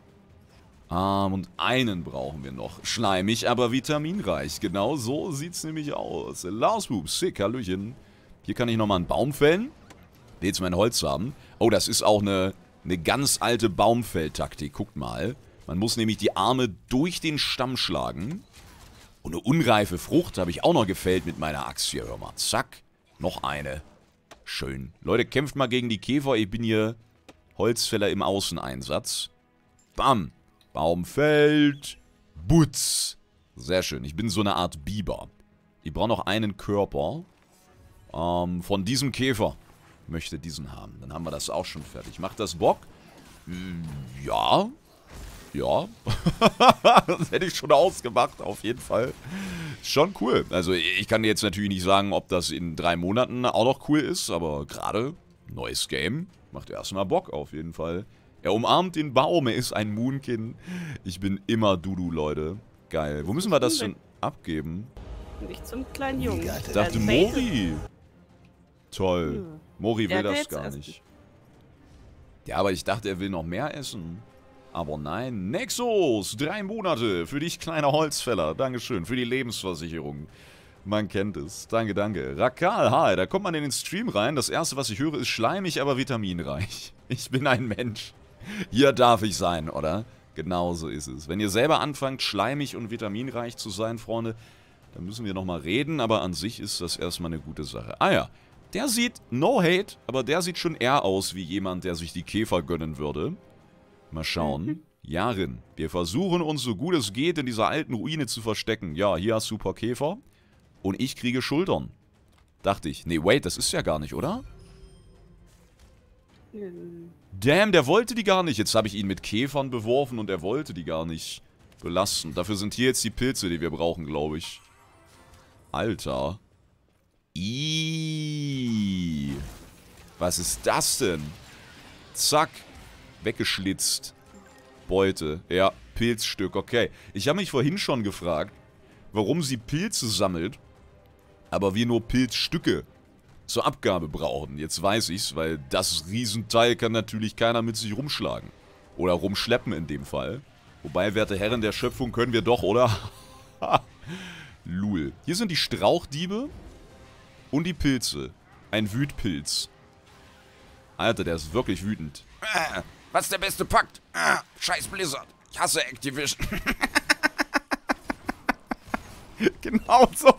Ähm, und einen brauchen wir noch. Schleimig, aber vitaminreich. Genau so sieht's nämlich aus. Last Lausbub, sick, Hallöchen. Hier kann ich nochmal einen Baum fällen. Will jetzt mein Holz haben. Oh, das ist auch eine, eine ganz alte Baumfelltaktik. Guckt mal. Man muss nämlich die Arme durch den Stamm schlagen. Und eine unreife Frucht habe ich auch noch gefällt mit meiner Axt hier. Hör mal, zack. Noch eine. Schön. Leute, kämpft mal gegen die Käfer. Ich bin hier Holzfäller im Außeneinsatz. Bam. Baum fällt. Butz. Sehr schön. Ich bin so eine Art Biber. Ich brauche noch einen Körper. Ähm, von diesem Käfer. Möchte diesen haben. Dann haben wir das auch schon fertig. Macht das Bock? Äh, ja. Ja. das hätte ich schon ausgemacht, auf jeden Fall. Schon cool. Also ich kann jetzt natürlich nicht sagen, ob das in drei Monaten auch noch cool ist, aber gerade neues Game macht erstmal Bock auf jeden Fall. Er umarmt den Baum, er ist ein Moonkin. Ich bin immer Dudu, Leute. Geil. Wo müssen wir das denn abgeben? Nicht zum kleinen Jungen. Ich dachte Mori. Toll. Hm. Mori will das gar nicht. Ja, aber ich dachte, er will noch mehr essen. Aber nein. Nexus, drei Monate. Für dich, kleiner Holzfäller. Dankeschön. Für die Lebensversicherung. Man kennt es. Danke, danke. Rakal, hi. Da kommt man in den Stream rein. Das erste, was ich höre, ist schleimig, aber vitaminreich. Ich bin ein Mensch. Hier darf ich sein, oder? Genau so ist es. Wenn ihr selber anfangt, schleimig und vitaminreich zu sein, Freunde, dann müssen wir nochmal reden, aber an sich ist das erstmal eine gute Sache. Ah ja, der sieht, no hate, aber der sieht schon eher aus wie jemand, der sich die Käfer gönnen würde. Mal schauen. Jarin, wir versuchen uns so gut es geht in dieser alten Ruine zu verstecken. Ja, hier hast du ein paar Käfer. Und ich kriege Schultern. Dachte ich. Nee, wait, das ist ja gar nicht, oder? Ähm, Damn, der wollte die gar nicht. Jetzt habe ich ihn mit Käfern beworfen und er wollte die gar nicht belasten. Dafür sind hier jetzt die Pilze, die wir brauchen, glaube ich. Alter. Iiii. Was ist das denn? Zack. Weggeschlitzt. Beute. Ja, Pilzstück. Okay. Ich habe mich vorhin schon gefragt, warum sie Pilze sammelt, aber wir nur Pilzstücke zur Abgabe brauchen. Jetzt weiß ich's, weil das Riesenteil kann natürlich keiner mit sich rumschlagen. Oder rumschleppen in dem Fall. Wobei, werte Herren der Schöpfung, können wir doch, oder? Lul. Hier sind die Strauchdiebe und die Pilze. Ein Wütpilz. Alter, der ist wirklich wütend. Äh, was der Beste packt. Äh, scheiß Blizzard. Ich hasse Activision. genau so.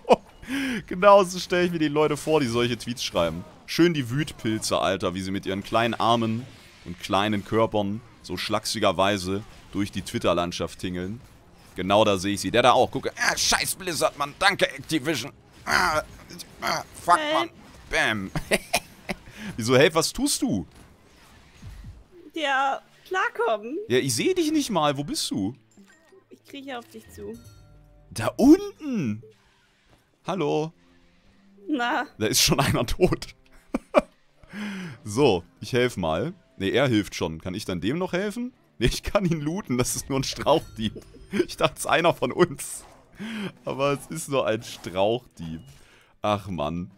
Genauso stelle ich mir die Leute vor, die solche Tweets schreiben. Schön die Wütpilze, Alter, wie sie mit ihren kleinen Armen und kleinen Körpern so schlachsigerweise durch die Twitter-Landschaft tingeln. Genau da sehe ich sie. Der da auch. Gucke. Ah, scheiß Blizzard, Mann. Danke, Activision. Ah, ah, fuck, äh. Mann. Bam. Wieso, hey, was tust du? Ja, klarkommen. Ja, ich sehe dich nicht mal. Wo bist du? Ich krieche auf dich zu. Da unten? Hallo. Na. Da ist schon einer tot. so, ich helfe mal. Ne, er hilft schon. Kann ich dann dem noch helfen? Ne, ich kann ihn looten. Das ist nur ein Strauchdieb. Ich dachte, es ist einer von uns. Aber es ist nur ein Strauchdieb. Ach, Mann.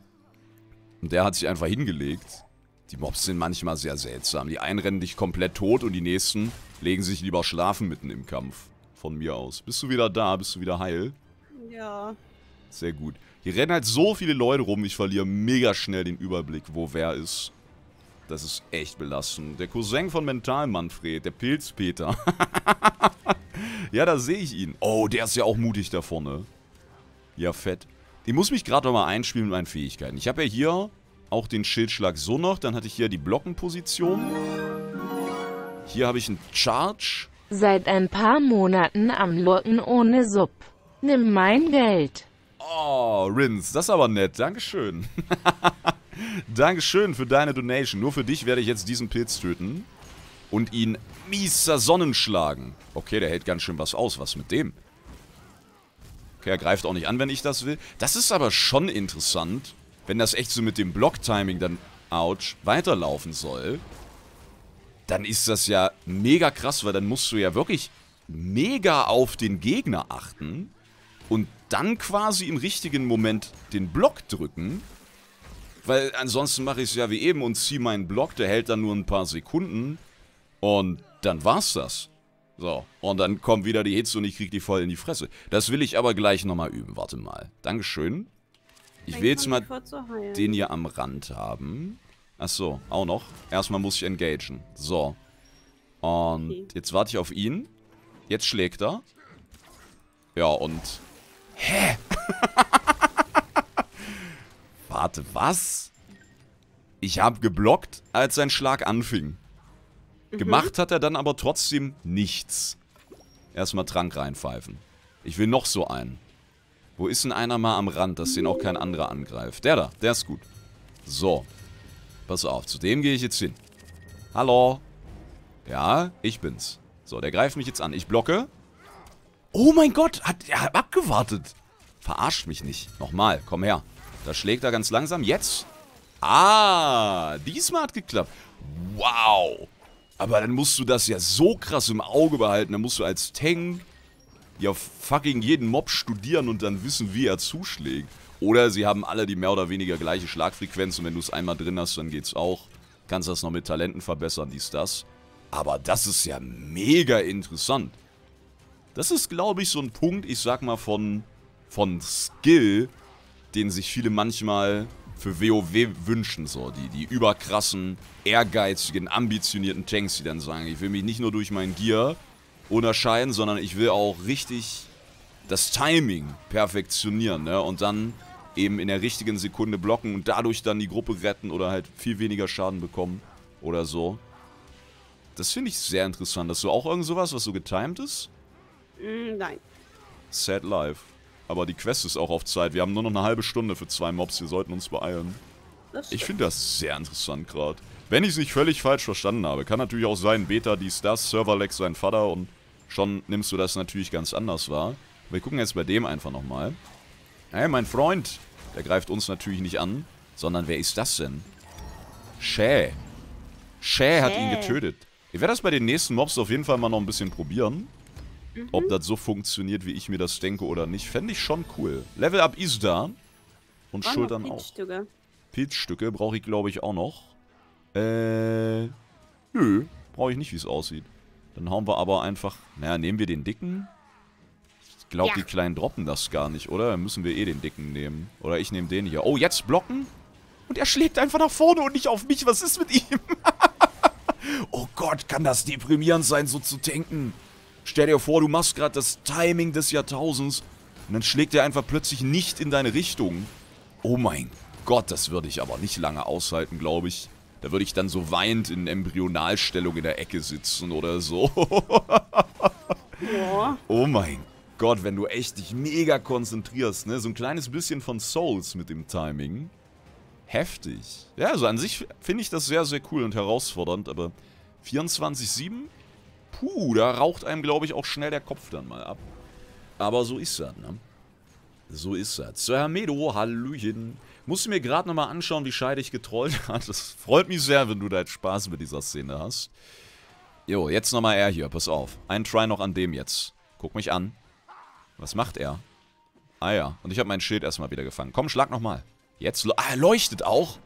Und der hat sich einfach hingelegt. Die Mobs sind manchmal sehr seltsam. Die einen rennen dich komplett tot und die nächsten legen sich lieber schlafen mitten im Kampf. Von mir aus. Bist du wieder da? Bist du wieder heil? Ja. Sehr gut. Hier rennen halt so viele Leute rum, ich verliere mega schnell den Überblick, wo wer ist. Das ist echt belastend. Der Cousin von Mental Manfred, der Pilzpeter. ja, da sehe ich ihn. Oh, der ist ja auch mutig da vorne. Ja, fett. Ich muss mich gerade nochmal einspielen mit meinen Fähigkeiten. Ich habe ja hier auch den Schildschlag so noch. Dann hatte ich hier die Blockenposition. Hier habe ich einen Charge. Seit ein paar Monaten am Lurken ohne Sub. Nimm mein Geld. Oh, Rins, das ist aber nett. Dankeschön. Dankeschön für deine Donation. Nur für dich werde ich jetzt diesen Pilz töten und ihn mieser Sonnen schlagen. Okay, der hält ganz schön was aus. Was mit dem? Okay, er greift auch nicht an, wenn ich das will. Das ist aber schon interessant, wenn das echt so mit dem Block-Timing dann, ouch, weiterlaufen soll. Dann ist das ja mega krass, weil dann musst du ja wirklich mega auf den Gegner achten dann quasi im richtigen Moment den Block drücken. Weil ansonsten mache ich es ja wie eben und ziehe meinen Block. Der hält dann nur ein paar Sekunden. Und dann war's das. So, und dann kommt wieder die Hitze und ich kriege die voll in die Fresse. Das will ich aber gleich nochmal üben. Warte mal. Dankeschön. Ich will jetzt mal den hier am Rand haben. Achso, auch noch. Erstmal muss ich engagen. So. Und okay. jetzt warte ich auf ihn. Jetzt schlägt er. Ja, und Hä? Warte, was? Ich habe geblockt, als sein Schlag anfing. Mhm. Gemacht hat er dann aber trotzdem nichts. Erstmal Trank reinpfeifen. Ich will noch so einen. Wo ist denn einer mal am Rand, dass den auch kein anderer angreift? Der da, der ist gut. So. Pass auf, zu dem gehe ich jetzt hin. Hallo. Ja, ich bin's. So, der greift mich jetzt an. Ich blocke. Oh mein Gott, hat er abgewartet. Verarscht mich nicht. Nochmal, komm her. Da schlägt er ganz langsam. Jetzt. Ah, diesmal hat geklappt. Wow. Aber dann musst du das ja so krass im Auge behalten. Dann musst du als Tank ja fucking jeden Mob studieren und dann wissen, wie er zuschlägt. Oder sie haben alle die mehr oder weniger gleiche Schlagfrequenz und wenn du es einmal drin hast, dann geht's auch. Kannst das noch mit Talenten verbessern, dies, das. Aber das ist ja mega interessant. Das ist, glaube ich, so ein Punkt, ich sag mal, von, von Skill, den sich viele manchmal für WoW wünschen, so. Die, die überkrassen, ehrgeizigen, ambitionierten Tanks, die dann sagen, ich will mich nicht nur durch mein Gear unterscheiden, sondern ich will auch richtig das Timing perfektionieren, ne? Und dann eben in der richtigen Sekunde blocken und dadurch dann die Gruppe retten oder halt viel weniger Schaden bekommen oder so. Das finde ich sehr interessant. Hast du auch irgend sowas, was so getimed ist? Mm, nein. Sad life. Aber die Quest ist auch auf Zeit. Wir haben nur noch eine halbe Stunde für zwei Mobs. Wir sollten uns beeilen. Ich finde das sehr interessant gerade. Wenn ich es nicht völlig falsch verstanden habe, kann natürlich auch sein, Beta dies, das, Serverlex sein Vater und schon nimmst du das natürlich ganz anders wahr. Wir gucken jetzt bei dem einfach nochmal. Hey, mein Freund. Der greift uns natürlich nicht an, sondern wer ist das denn? Shay. Shay hat ihn getötet. Ich werde das bei den nächsten Mobs auf jeden Fall mal noch ein bisschen probieren. Mhm. Ob das so funktioniert, wie ich mir das denke oder nicht, fände ich schon cool. Level Up ist da. Und auch Schultern auch. Pilzstücke. Pilzstücke brauche ich, glaube ich, auch noch. Äh, nö, brauche ich nicht, wie es aussieht. Dann hauen wir aber einfach, naja, nehmen wir den dicken. Ich glaube, ja. die kleinen droppen das gar nicht, oder? Dann müssen wir eh den dicken nehmen. Oder ich nehme den hier. Oh, jetzt blocken? Und er schlägt einfach nach vorne und nicht auf mich. Was ist mit ihm? oh Gott, kann das deprimierend sein, so zu denken. Stell dir vor, du machst gerade das Timing des Jahrtausends und dann schlägt er einfach plötzlich nicht in deine Richtung. Oh mein Gott, das würde ich aber nicht lange aushalten, glaube ich. Da würde ich dann so weinend in Embryonalstellung in der Ecke sitzen oder so. ja. Oh mein Gott, wenn du echt dich mega konzentrierst, ne? So ein kleines bisschen von Souls mit dem Timing. Heftig. Ja, also an sich finde ich das sehr, sehr cool und herausfordernd, aber 24-7 puh, da raucht einem, glaube ich, auch schnell der Kopf dann mal ab. Aber so ist das, ne? So ist das. Sir Medo, Hallöchen. Musst du mir gerade nochmal anschauen, wie Scheide ich getrollt hat. Das freut mich sehr, wenn du da jetzt Spaß mit dieser Szene hast. Jo, jetzt nochmal er hier, pass auf. Ein Try noch an dem jetzt. Guck mich an. Was macht er? Ah ja, und ich habe mein Schild erstmal wieder gefangen. Komm, schlag nochmal. Jetzt, ah, er leuchtet auch.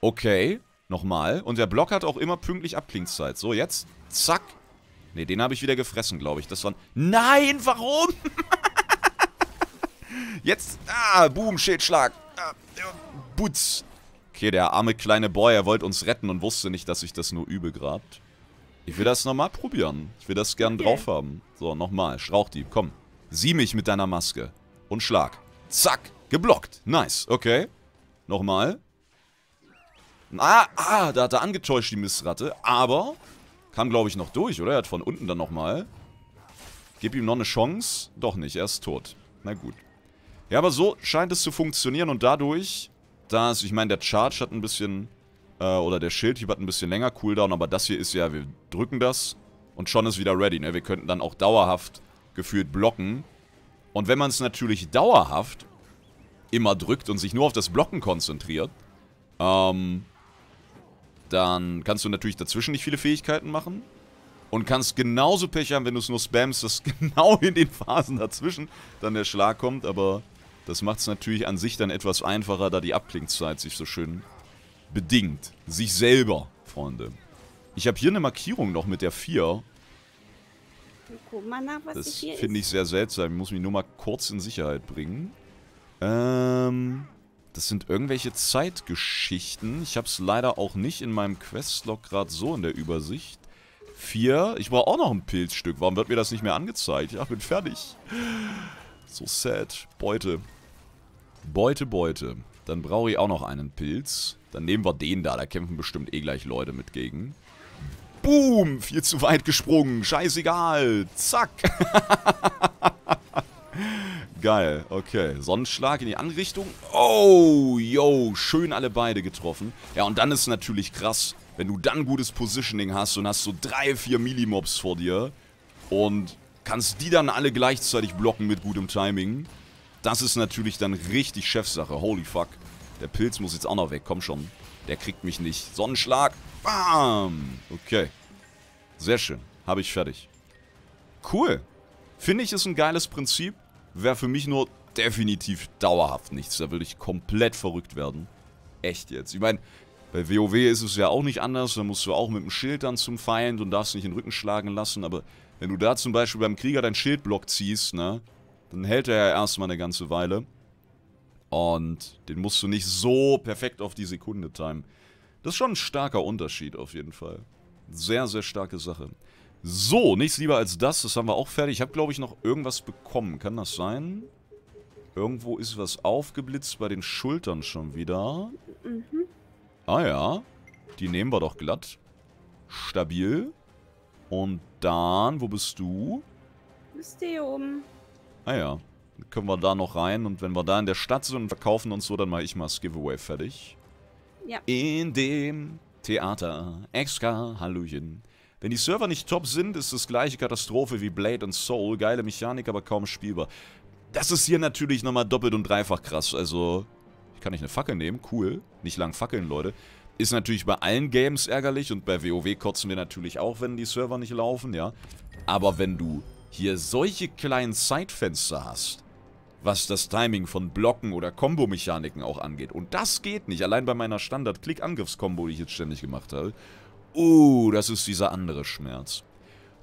Okay, nochmal. Und der Block hat auch immer pünktlich Abklingszeit. So, jetzt, zack, Ne, den habe ich wieder gefressen, glaube ich. Das waren... Nein, warum? Jetzt... Ah, Boom, Schildschlag. Ah, Butz. Okay, der arme kleine Boy, er wollte uns retten und wusste nicht, dass ich das nur übel grabt. Ich will das nochmal probieren. Ich will das gern okay. drauf haben. So, nochmal. Strauchdieb, komm. Sieh mich mit deiner Maske. Und Schlag. Zack. Geblockt. Nice. Okay. Nochmal. Ah, ah, da hat er angetäuscht, die Missratte. Aber Kam, glaube ich, noch durch, oder? Er hat von unten dann nochmal. Gib ihm noch eine Chance. Doch nicht, er ist tot. Na gut. Ja, aber so scheint es zu funktionieren und dadurch, dass, ich meine, der Charge hat ein bisschen, äh, oder der Schildhieb hat ein bisschen länger Cooldown, aber das hier ist ja, wir drücken das und schon ist wieder ready, ne? Wir könnten dann auch dauerhaft gefühlt blocken. Und wenn man es natürlich dauerhaft immer drückt und sich nur auf das Blocken konzentriert, ähm, dann kannst du natürlich dazwischen nicht viele Fähigkeiten machen. Und kannst genauso Pech haben, wenn du es nur spammst, dass genau in den Phasen dazwischen dann der Schlag kommt. Aber das macht es natürlich an sich dann etwas einfacher, da die Abklingzeit sich so schön bedingt. Sich selber, Freunde. Ich habe hier eine Markierung noch mit der 4. Guck mal nach, was das finde ich sehr seltsam. Ich muss mich nur mal kurz in Sicherheit bringen. Ähm, das sind irgendwelche Zeitgeschichten. Ich habe es leider auch nicht in meinem Questlog gerade so in der Übersicht. Vier. Ich brauche auch noch ein Pilzstück. Warum wird mir das nicht mehr angezeigt? Ja, bin fertig. So sad. Beute. Beute, Beute. Dann brauche ich auch noch einen Pilz. Dann nehmen wir den da. Da kämpfen bestimmt eh gleich Leute mit gegen. Boom! Viel zu weit gesprungen. Scheißegal. Zack. Geil, okay. Sonnenschlag in die andere Richtung. Oh, yo, schön alle beide getroffen. Ja, und dann ist natürlich krass, wenn du dann gutes Positioning hast und hast so drei, vier Millimobs vor dir und kannst die dann alle gleichzeitig blocken mit gutem Timing. Das ist natürlich dann richtig Chefsache. Holy fuck. Der Pilz muss jetzt auch noch weg. Komm schon. Der kriegt mich nicht. Sonnenschlag. Bam. Okay. Sehr schön. Habe ich fertig. Cool. Finde ich, ist ein geiles Prinzip. Wäre für mich nur definitiv dauerhaft nichts. Da würde ich komplett verrückt werden. Echt jetzt. Ich meine, bei WoW ist es ja auch nicht anders. Da musst du auch mit dem Schild dann zum Feind und darfst nicht in den Rücken schlagen lassen. Aber wenn du da zum Beispiel beim Krieger deinen Schildblock ziehst, ne, dann hält er ja erstmal eine ganze Weile. Und den musst du nicht so perfekt auf die Sekunde timen. Das ist schon ein starker Unterschied auf jeden Fall. Sehr, sehr starke Sache. So, nichts lieber als das. Das haben wir auch fertig. Ich habe, glaube ich, noch irgendwas bekommen. Kann das sein? Irgendwo ist was aufgeblitzt bei den Schultern schon wieder. Mhm. Ah ja. Die nehmen wir doch glatt. Stabil. Und dann, wo bist du? Bist du hier oben. Ah ja. Dann können wir da noch rein. Und wenn wir da in der Stadt sind und verkaufen uns so, dann mache ich mal das Giveaway fertig. Ja. In dem Theater. Extra Hallöchen. Wenn die Server nicht top sind, ist das gleiche Katastrophe wie Blade und Soul. Geile Mechanik, aber kaum spielbar. Das ist hier natürlich nochmal doppelt und dreifach krass. Also, ich kann nicht eine Fackel nehmen. Cool. Nicht lang fackeln, Leute. Ist natürlich bei allen Games ärgerlich und bei WoW kotzen wir natürlich auch, wenn die Server nicht laufen, ja. Aber wenn du hier solche kleinen Zeitfenster hast, was das Timing von Blocken oder Kombo-Mechaniken auch angeht. Und das geht nicht, allein bei meiner Standard-Klick-Angriffskombo, die ich jetzt ständig gemacht habe. Oh, das ist dieser andere Schmerz.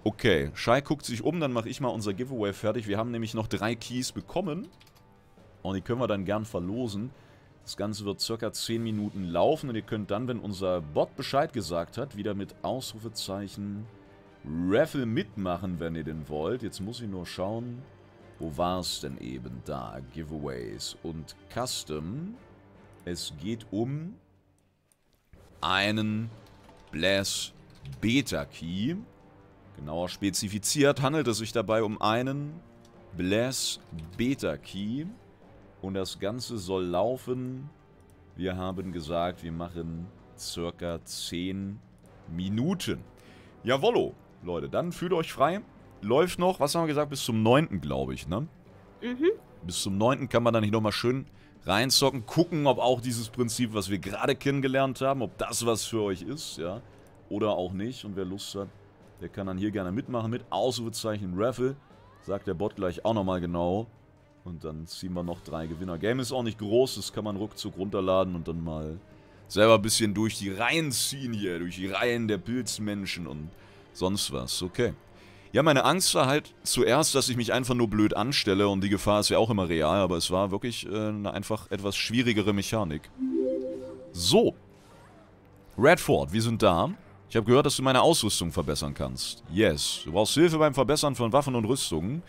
Okay, Shai guckt sich um, dann mache ich mal unser Giveaway fertig. Wir haben nämlich noch drei Keys bekommen. Und die können wir dann gern verlosen. Das Ganze wird circa 10 Minuten laufen und ihr könnt dann, wenn unser Bot Bescheid gesagt hat, wieder mit Ausrufezeichen Raffle mitmachen, wenn ihr den wollt. Jetzt muss ich nur schauen, wo war es denn eben da? Giveaways und Custom. Es geht um einen Splash Beta Key. Genauer spezifiziert handelt es sich dabei um einen Blast Beta Key. Und das Ganze soll laufen. Wir haben gesagt, wir machen circa 10 Minuten. Jawollo, Leute, dann fühlt euch frei. Läuft noch, was haben wir gesagt, bis zum 9. glaube ich, ne? Mhm. Bis zum 9. kann man dann hier nochmal schön reinzocken, gucken, ob auch dieses Prinzip, was wir gerade kennengelernt haben, ob das was für euch ist, ja, oder auch nicht. Und wer Lust hat, der kann dann hier gerne mitmachen mit Ausrufezeichen Raffle, sagt der Bot gleich auch nochmal genau. Und dann ziehen wir noch drei Gewinner. Game ist auch nicht groß, das kann man ruckzuck runterladen und dann mal selber ein bisschen durch die Reihen ziehen hier, durch die Reihen der Pilzmenschen und sonst was. Okay. Ja, meine Angst war halt zuerst, dass ich mich einfach nur blöd anstelle und die Gefahr ist ja auch immer real, aber es war wirklich äh, eine einfach etwas schwierigere Mechanik. So. Redford, wir sind da. Ich habe gehört, dass du meine Ausrüstung verbessern kannst. Yes. Du brauchst Hilfe beim Verbessern von Waffen und Rüstungen.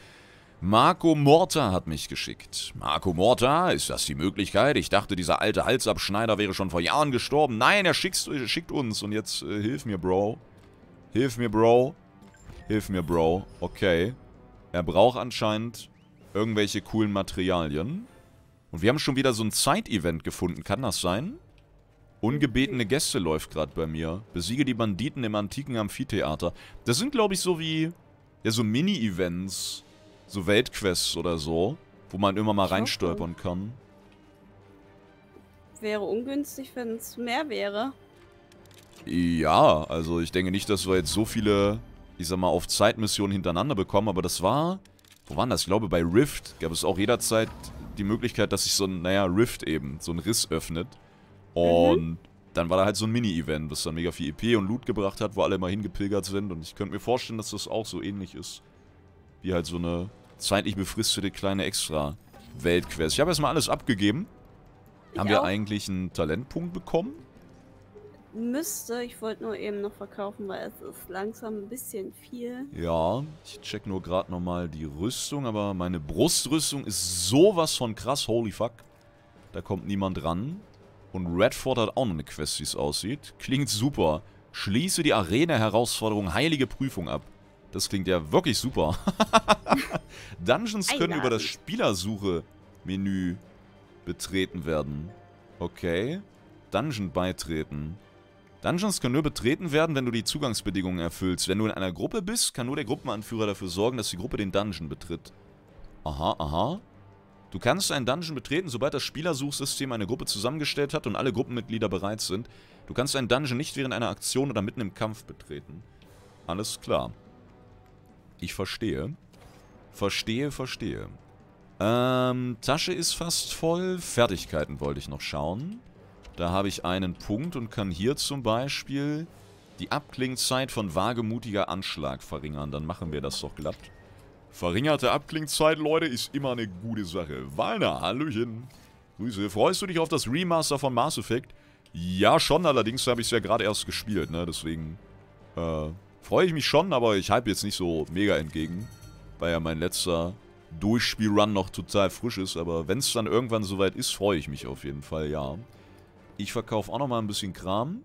Marco Morta hat mich geschickt. Marco Morta, ist das die Möglichkeit? Ich dachte, dieser alte Halsabschneider wäre schon vor Jahren gestorben. Nein, er, er schickt uns und jetzt äh, hilf mir, Bro. Hilf mir, Bro. Hilf mir, Bro. Okay. Er braucht anscheinend irgendwelche coolen Materialien. Und wir haben schon wieder so ein Zeitevent gefunden. Kann das sein? Ungebetene Gäste läuft gerade bei mir. Besiege die Banditen im antiken Amphitheater. Das sind, glaube ich, so wie... Ja, so Mini-Events. So Weltquests oder so. Wo man immer mal reinstolpern kann. Wäre ungünstig, wenn es mehr wäre. Ja, also ich denke nicht, dass wir jetzt so viele ich sag mal, auf Zeitmissionen hintereinander bekommen. Aber das war, wo waren das? Ich glaube, bei Rift gab es auch jederzeit die Möglichkeit, dass sich so ein, naja, Rift eben, so ein Riss öffnet. Und mhm. dann war da halt so ein Mini-Event, was dann mega viel EP und Loot gebracht hat, wo alle immer hingepilgert sind. Und ich könnte mir vorstellen, dass das auch so ähnlich ist. Wie halt so eine zeitlich befristete kleine Extra-Weltquest. Ich habe erstmal alles abgegeben. Ich haben auch. wir eigentlich einen Talentpunkt bekommen? müsste. Ich wollte nur eben noch verkaufen, weil es ist langsam ein bisschen viel. Ja, ich check nur gerade nochmal die Rüstung, aber meine Brustrüstung ist sowas von krass. Holy fuck. Da kommt niemand ran. Und Redford hat auch noch eine Quest, wie es aussieht. Klingt super. Schließe die Arena-Herausforderung Heilige Prüfung ab. Das klingt ja wirklich super. Dungeons können über das Spielersuche-Menü betreten werden. Okay. Dungeon beitreten. Dungeons können nur betreten werden, wenn du die Zugangsbedingungen erfüllst. Wenn du in einer Gruppe bist, kann nur der Gruppenanführer dafür sorgen, dass die Gruppe den Dungeon betritt. Aha, aha. Du kannst einen Dungeon betreten, sobald das Spielersuchsystem eine Gruppe zusammengestellt hat und alle Gruppenmitglieder bereit sind. Du kannst einen Dungeon nicht während einer Aktion oder mitten im Kampf betreten. Alles klar. Ich verstehe. Verstehe, verstehe. Ähm, Tasche ist fast voll. Fertigkeiten wollte ich noch schauen. Da habe ich einen Punkt und kann hier zum Beispiel die Abklingzeit von wagemutiger Anschlag verringern. Dann machen wir das doch glatt. Verringerte Abklingzeit, Leute, ist immer eine gute Sache. Walner, Hallöchen. Grüße. Freust du dich auf das Remaster von Mass Effect? Ja, schon. Allerdings habe ich es ja gerade erst gespielt, ne? Deswegen äh, freue ich mich schon, aber ich halte jetzt nicht so mega entgegen. Weil ja mein letzter Durchspielrun noch total frisch ist. Aber wenn es dann irgendwann soweit ist, freue ich mich auf jeden Fall, ja. Ich verkaufe auch nochmal ein bisschen Kram.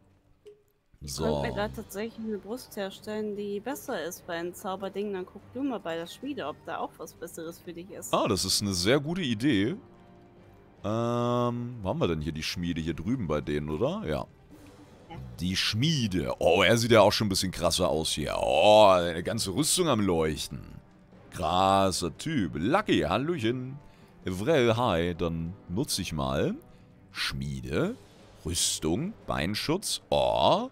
Ich so. könnte mir da tatsächlich eine Brust herstellen, die besser ist bei einem Zauberding. Dann guck du mal bei der Schmiede, ob da auch was Besseres für dich ist. Ah, das ist eine sehr gute Idee. Ähm, wo haben wir denn hier die Schmiede? Hier drüben bei denen, oder? Ja. ja. Die Schmiede. Oh, er sieht ja auch schon ein bisschen krasser aus hier. Oh, eine ganze Rüstung am Leuchten. Krasser Typ. Lucky, Hallöchen. Evrel, hi. Dann nutze ich mal. Schmiede. Rüstung, Beinschutz, oh.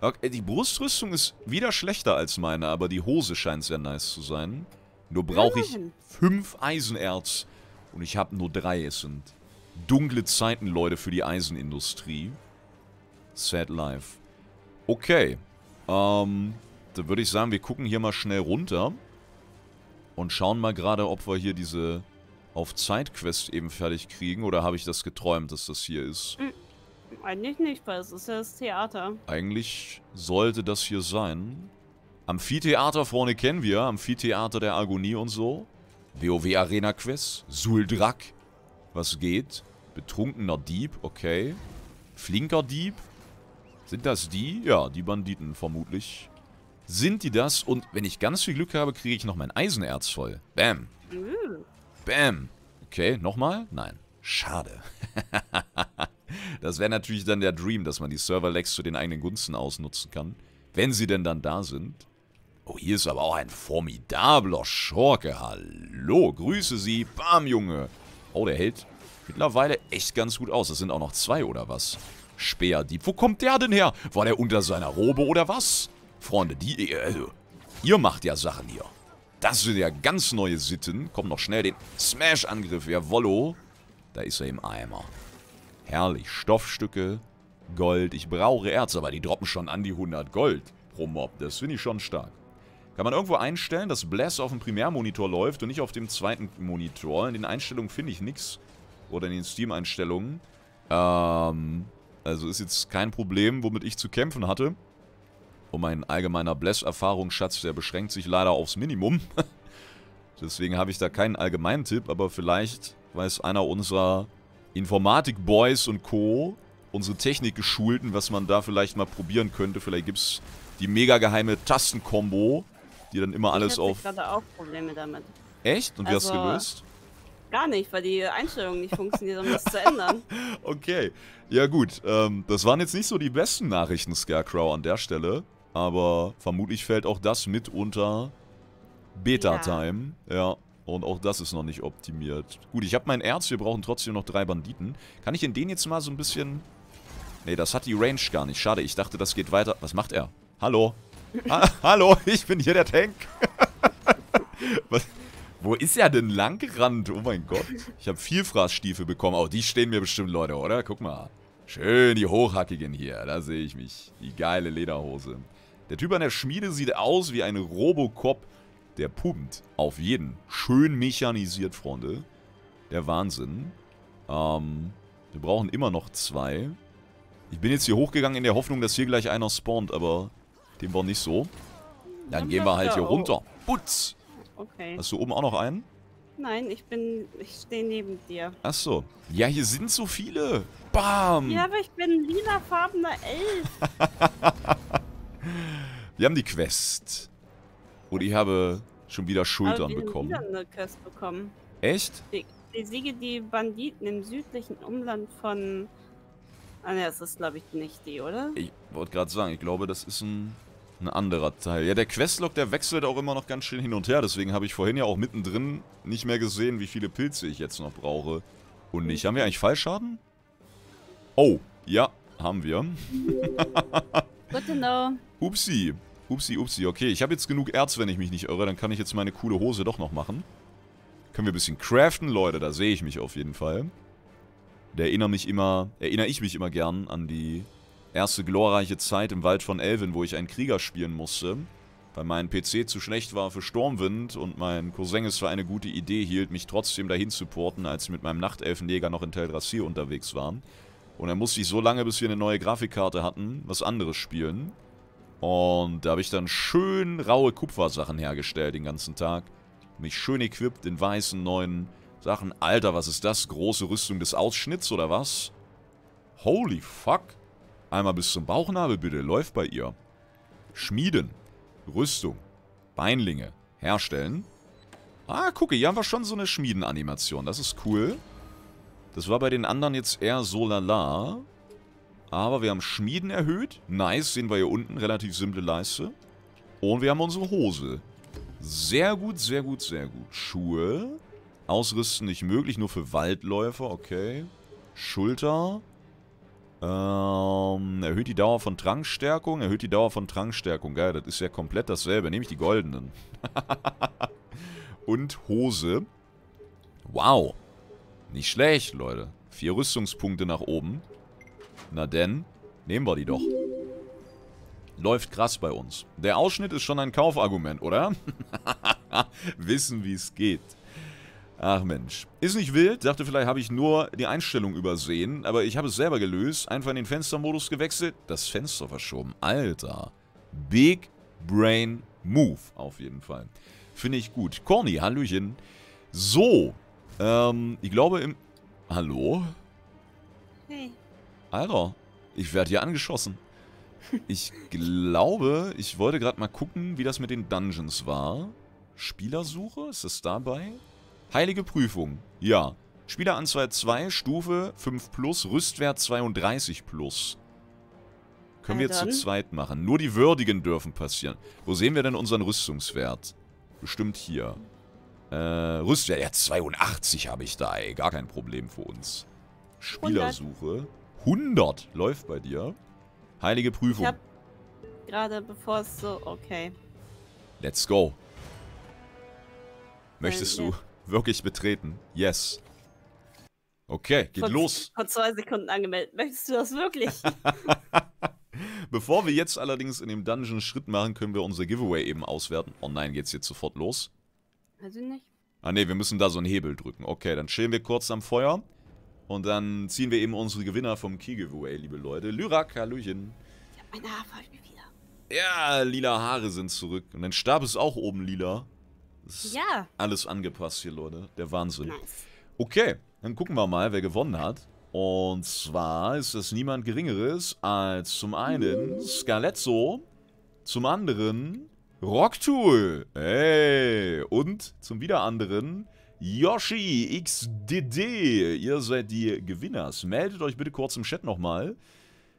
Okay, die Brustrüstung ist wieder schlechter als meine, aber die Hose scheint sehr nice zu sein. Nur brauche ich fünf Eisenerz und ich habe nur drei. Es sind dunkle Zeiten, Leute, für die Eisenindustrie. Sad life. Okay. Ähm, dann würde ich sagen, wir gucken hier mal schnell runter. Und schauen mal gerade, ob wir hier diese auf Zeitquest eben fertig kriegen. Oder habe ich das geträumt, dass das hier ist? Eigentlich nicht, weil es ist ja das Theater. Eigentlich sollte das hier sein. Amphitheater vorne kennen wir. Amphitheater der Agonie und so. WoW Arena Quest. Suldrak. Was geht? Betrunkener Dieb. Okay. Flinker Dieb. Sind das die? Ja, die Banditen vermutlich. Sind die das? Und wenn ich ganz viel Glück habe, kriege ich noch mein Eisenerz voll. Bam. Hm. Bam. Okay, nochmal? Nein. Schade. Das wäre natürlich dann der Dream, dass man die Server-Lags zu den eigenen Gunsten ausnutzen kann. Wenn sie denn dann da sind. Oh, hier ist aber auch ein formidabler Schorke. Hallo, grüße Sie. Bam, Junge. Oh, der hält mittlerweile echt ganz gut aus. Das sind auch noch zwei, oder was? Speerdieb. Wo kommt der denn her? War der unter seiner Robe, oder was? Freunde, die... Äh, also, ihr macht ja Sachen hier. Das sind ja ganz neue Sitten. Komm noch schnell den Smash-Angriff. Jawollo. Da ist er im Eimer. Herrlich, Stoffstücke, Gold. Ich brauche Erz, aber die droppen schon an die 100 Gold pro Mob. Das finde ich schon stark. Kann man irgendwo einstellen, dass Bless auf dem Primärmonitor läuft und nicht auf dem zweiten Monitor. In den Einstellungen finde ich nichts. Oder in den Steam-Einstellungen. Ähm, also ist jetzt kein Problem, womit ich zu kämpfen hatte. Und mein allgemeiner Bless-Erfahrungsschatz, der beschränkt sich leider aufs Minimum. Deswegen habe ich da keinen allgemeinen Tipp, aber vielleicht weiß einer unserer Informatik-Boys und Co. unsere Technik geschulten, was man da vielleicht mal probieren könnte. Vielleicht gibt es die mega geheime Tastenkombo, die dann immer ich alles auf... Ich hatte auch Probleme damit. Echt? Und also, wie hast du also, gelöst? Gar nicht, weil die Einstellungen nicht funktionieren, um das zu ändern. Okay. Ja gut, ähm, das waren jetzt nicht so die besten Nachrichten, Scarecrow, an der Stelle. Aber vermutlich fällt auch das mit unter Beta-Time. ja. ja. Und auch das ist noch nicht optimiert. Gut, ich habe mein Erz. Wir brauchen trotzdem noch drei Banditen. Kann ich in den jetzt mal so ein bisschen... Nee, das hat die Range gar nicht. Schade, ich dachte, das geht weiter. Was macht er? Hallo? Ha ah, Hallo, ich bin hier der Tank. Was? Wo ist er denn langgerannt? Oh mein Gott. Ich habe Vielfraßstiefel bekommen. Oh, die stehen mir bestimmt, Leute, oder? Guck mal. Schön, die hochhackigen hier. Da sehe ich mich. Die geile Lederhose. Der Typ an der Schmiede sieht aus wie ein Robocop- der pumpt auf jeden. Schön mechanisiert, Freunde. Der Wahnsinn. Ähm, wir brauchen immer noch zwei. Ich bin jetzt hier hochgegangen in der Hoffnung, dass hier gleich einer spawnt, aber dem war nicht so. Dann gehen wir halt hier oh. runter. Putz! Okay. Hast du oben auch noch einen? Nein, ich bin, ich stehe neben dir. Ach so. Ja, hier sind so viele. Bam! Ja, aber ich bin lilafarbener Elf. wir haben die Quest. Und ich habe Schon wieder Schultern Aber wir bekommen. Haben wieder eine Quest bekommen. Echt? Die, besiege die Banditen im südlichen Umland von. Ah ne, das ist glaube ich nicht die, oder? Ich wollte gerade sagen, ich glaube, das ist ein, ein anderer Teil. Ja, der Questlog, der wechselt auch immer noch ganz schön hin und her. Deswegen habe ich vorhin ja auch mittendrin nicht mehr gesehen, wie viele Pilze ich jetzt noch brauche. Und nicht. Haben wir eigentlich Fallschaden? Oh, ja, haben wir. Good to know. Upsi. Upsi, upsi. Okay, ich habe jetzt genug Erz, wenn ich mich nicht irre. Dann kann ich jetzt meine coole Hose doch noch machen. Können wir ein bisschen craften, Leute. Da sehe ich mich auf jeden Fall. Da erinnere, mich immer, erinnere ich mich immer gern an die erste glorreiche Zeit im Wald von Elvin, wo ich einen Krieger spielen musste. Weil mein PC zu schlecht war für Sturmwind und mein Cousin es für eine gute Idee hielt, mich trotzdem dahin zu porten, als ich mit meinem Nachtelfenjäger noch in Teldrassil unterwegs waren. Und dann musste ich so lange, bis wir eine neue Grafikkarte hatten, was anderes spielen. Und da habe ich dann schön raue Kupfersachen hergestellt den ganzen Tag. Mich schön equipped in weißen neuen Sachen. Alter, was ist das? Große Rüstung des Ausschnitts oder was? Holy fuck. Einmal bis zum Bauchnabel bitte. Läuft bei ihr. Schmieden. Rüstung. Beinlinge. Herstellen. Ah, gucke, hier haben wir schon so eine Schmiedenanimation. Das ist cool. Das war bei den anderen jetzt eher so lala. Aber wir haben Schmieden erhöht. Nice, sehen wir hier unten. Relativ simple Leiste. Und wir haben unsere Hose. Sehr gut, sehr gut, sehr gut. Schuhe. Ausrüsten nicht möglich, nur für Waldläufer. Okay. Schulter. Ähm, erhöht die Dauer von Trankstärkung. Erhöht die Dauer von Trankstärkung. Geil, das ist ja komplett dasselbe. Nehme ich die goldenen. Und Hose. Wow. Nicht schlecht, Leute. Vier Rüstungspunkte nach oben. Na denn, nehmen wir die doch. Läuft krass bei uns. Der Ausschnitt ist schon ein Kaufargument, oder? Wissen, wie es geht. Ach Mensch. Ist nicht wild, dachte vielleicht habe ich nur die Einstellung übersehen, aber ich habe es selber gelöst, einfach in den Fenstermodus gewechselt, das Fenster verschoben. Alter. Big Brain Move, auf jeden Fall. Finde ich gut. Corny, Hallöchen. So, ähm, ich glaube im... Hallo? Hey. Alter, ich werde hier angeschossen. Ich glaube, ich wollte gerade mal gucken, wie das mit den Dungeons war. Spielersuche, ist es dabei? Heilige Prüfung, ja. Spieleranzahl 2, Stufe 5 plus, Rüstwert 32 plus. Können wir zu zweit machen. Nur die Würdigen dürfen passieren. Wo sehen wir denn unseren Rüstungswert? Bestimmt hier. Äh, Rüstwert, ja 82 habe ich da, ey. Gar kein Problem für uns. Spielersuche. 100. 100 läuft bei dir. Heilige Prüfung. Ich hab gerade bevor es so... Okay. Let's go. Möchtest du wirklich betreten? Yes. Okay, geht vor, los. Vor zwei Sekunden angemeldet. Möchtest du das wirklich? Bevor wir jetzt allerdings in dem Dungeon Schritt machen, können wir unser Giveaway eben auswerten. Oh nein, geht's jetzt sofort los? Weiß ich nicht. Ah ne, wir müssen da so einen Hebel drücken. Okay, dann chillen wir kurz am Feuer. Und dann ziehen wir eben unsere Gewinner vom Key Giveaway, liebe Leute. Lyrak, Hallöchen. Ich hab meine Haare mir wieder. Ja, lila Haare sind zurück. Und dein Stab ist auch oben lila. ja. Alles angepasst hier, Leute. Der Wahnsinn. Nice. Okay, dann gucken wir mal, wer gewonnen hat. Und zwar ist das niemand Geringeres als zum einen Scarletto, zum anderen Rocktool. Hey, und zum wieder anderen Yoshi XDD, ihr seid die Gewinners. Meldet euch bitte kurz im Chat nochmal,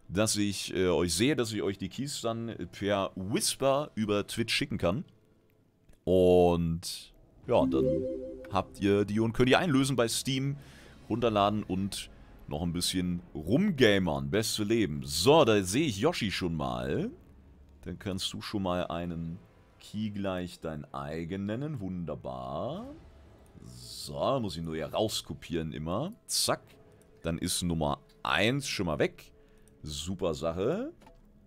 dass ich äh, euch sehe, dass ich euch die Keys dann per Whisper über Twitch schicken kann. Und ja, dann habt ihr die und könnt ihr einlösen bei Steam, runterladen und noch ein bisschen rumgamern. Beste Leben. So, da sehe ich Yoshi schon mal. Dann kannst du schon mal einen Key gleich dein eigen nennen. Wunderbar. So, muss ich nur hier rauskopieren immer. Zack. Dann ist Nummer 1 schon mal weg. Super Sache.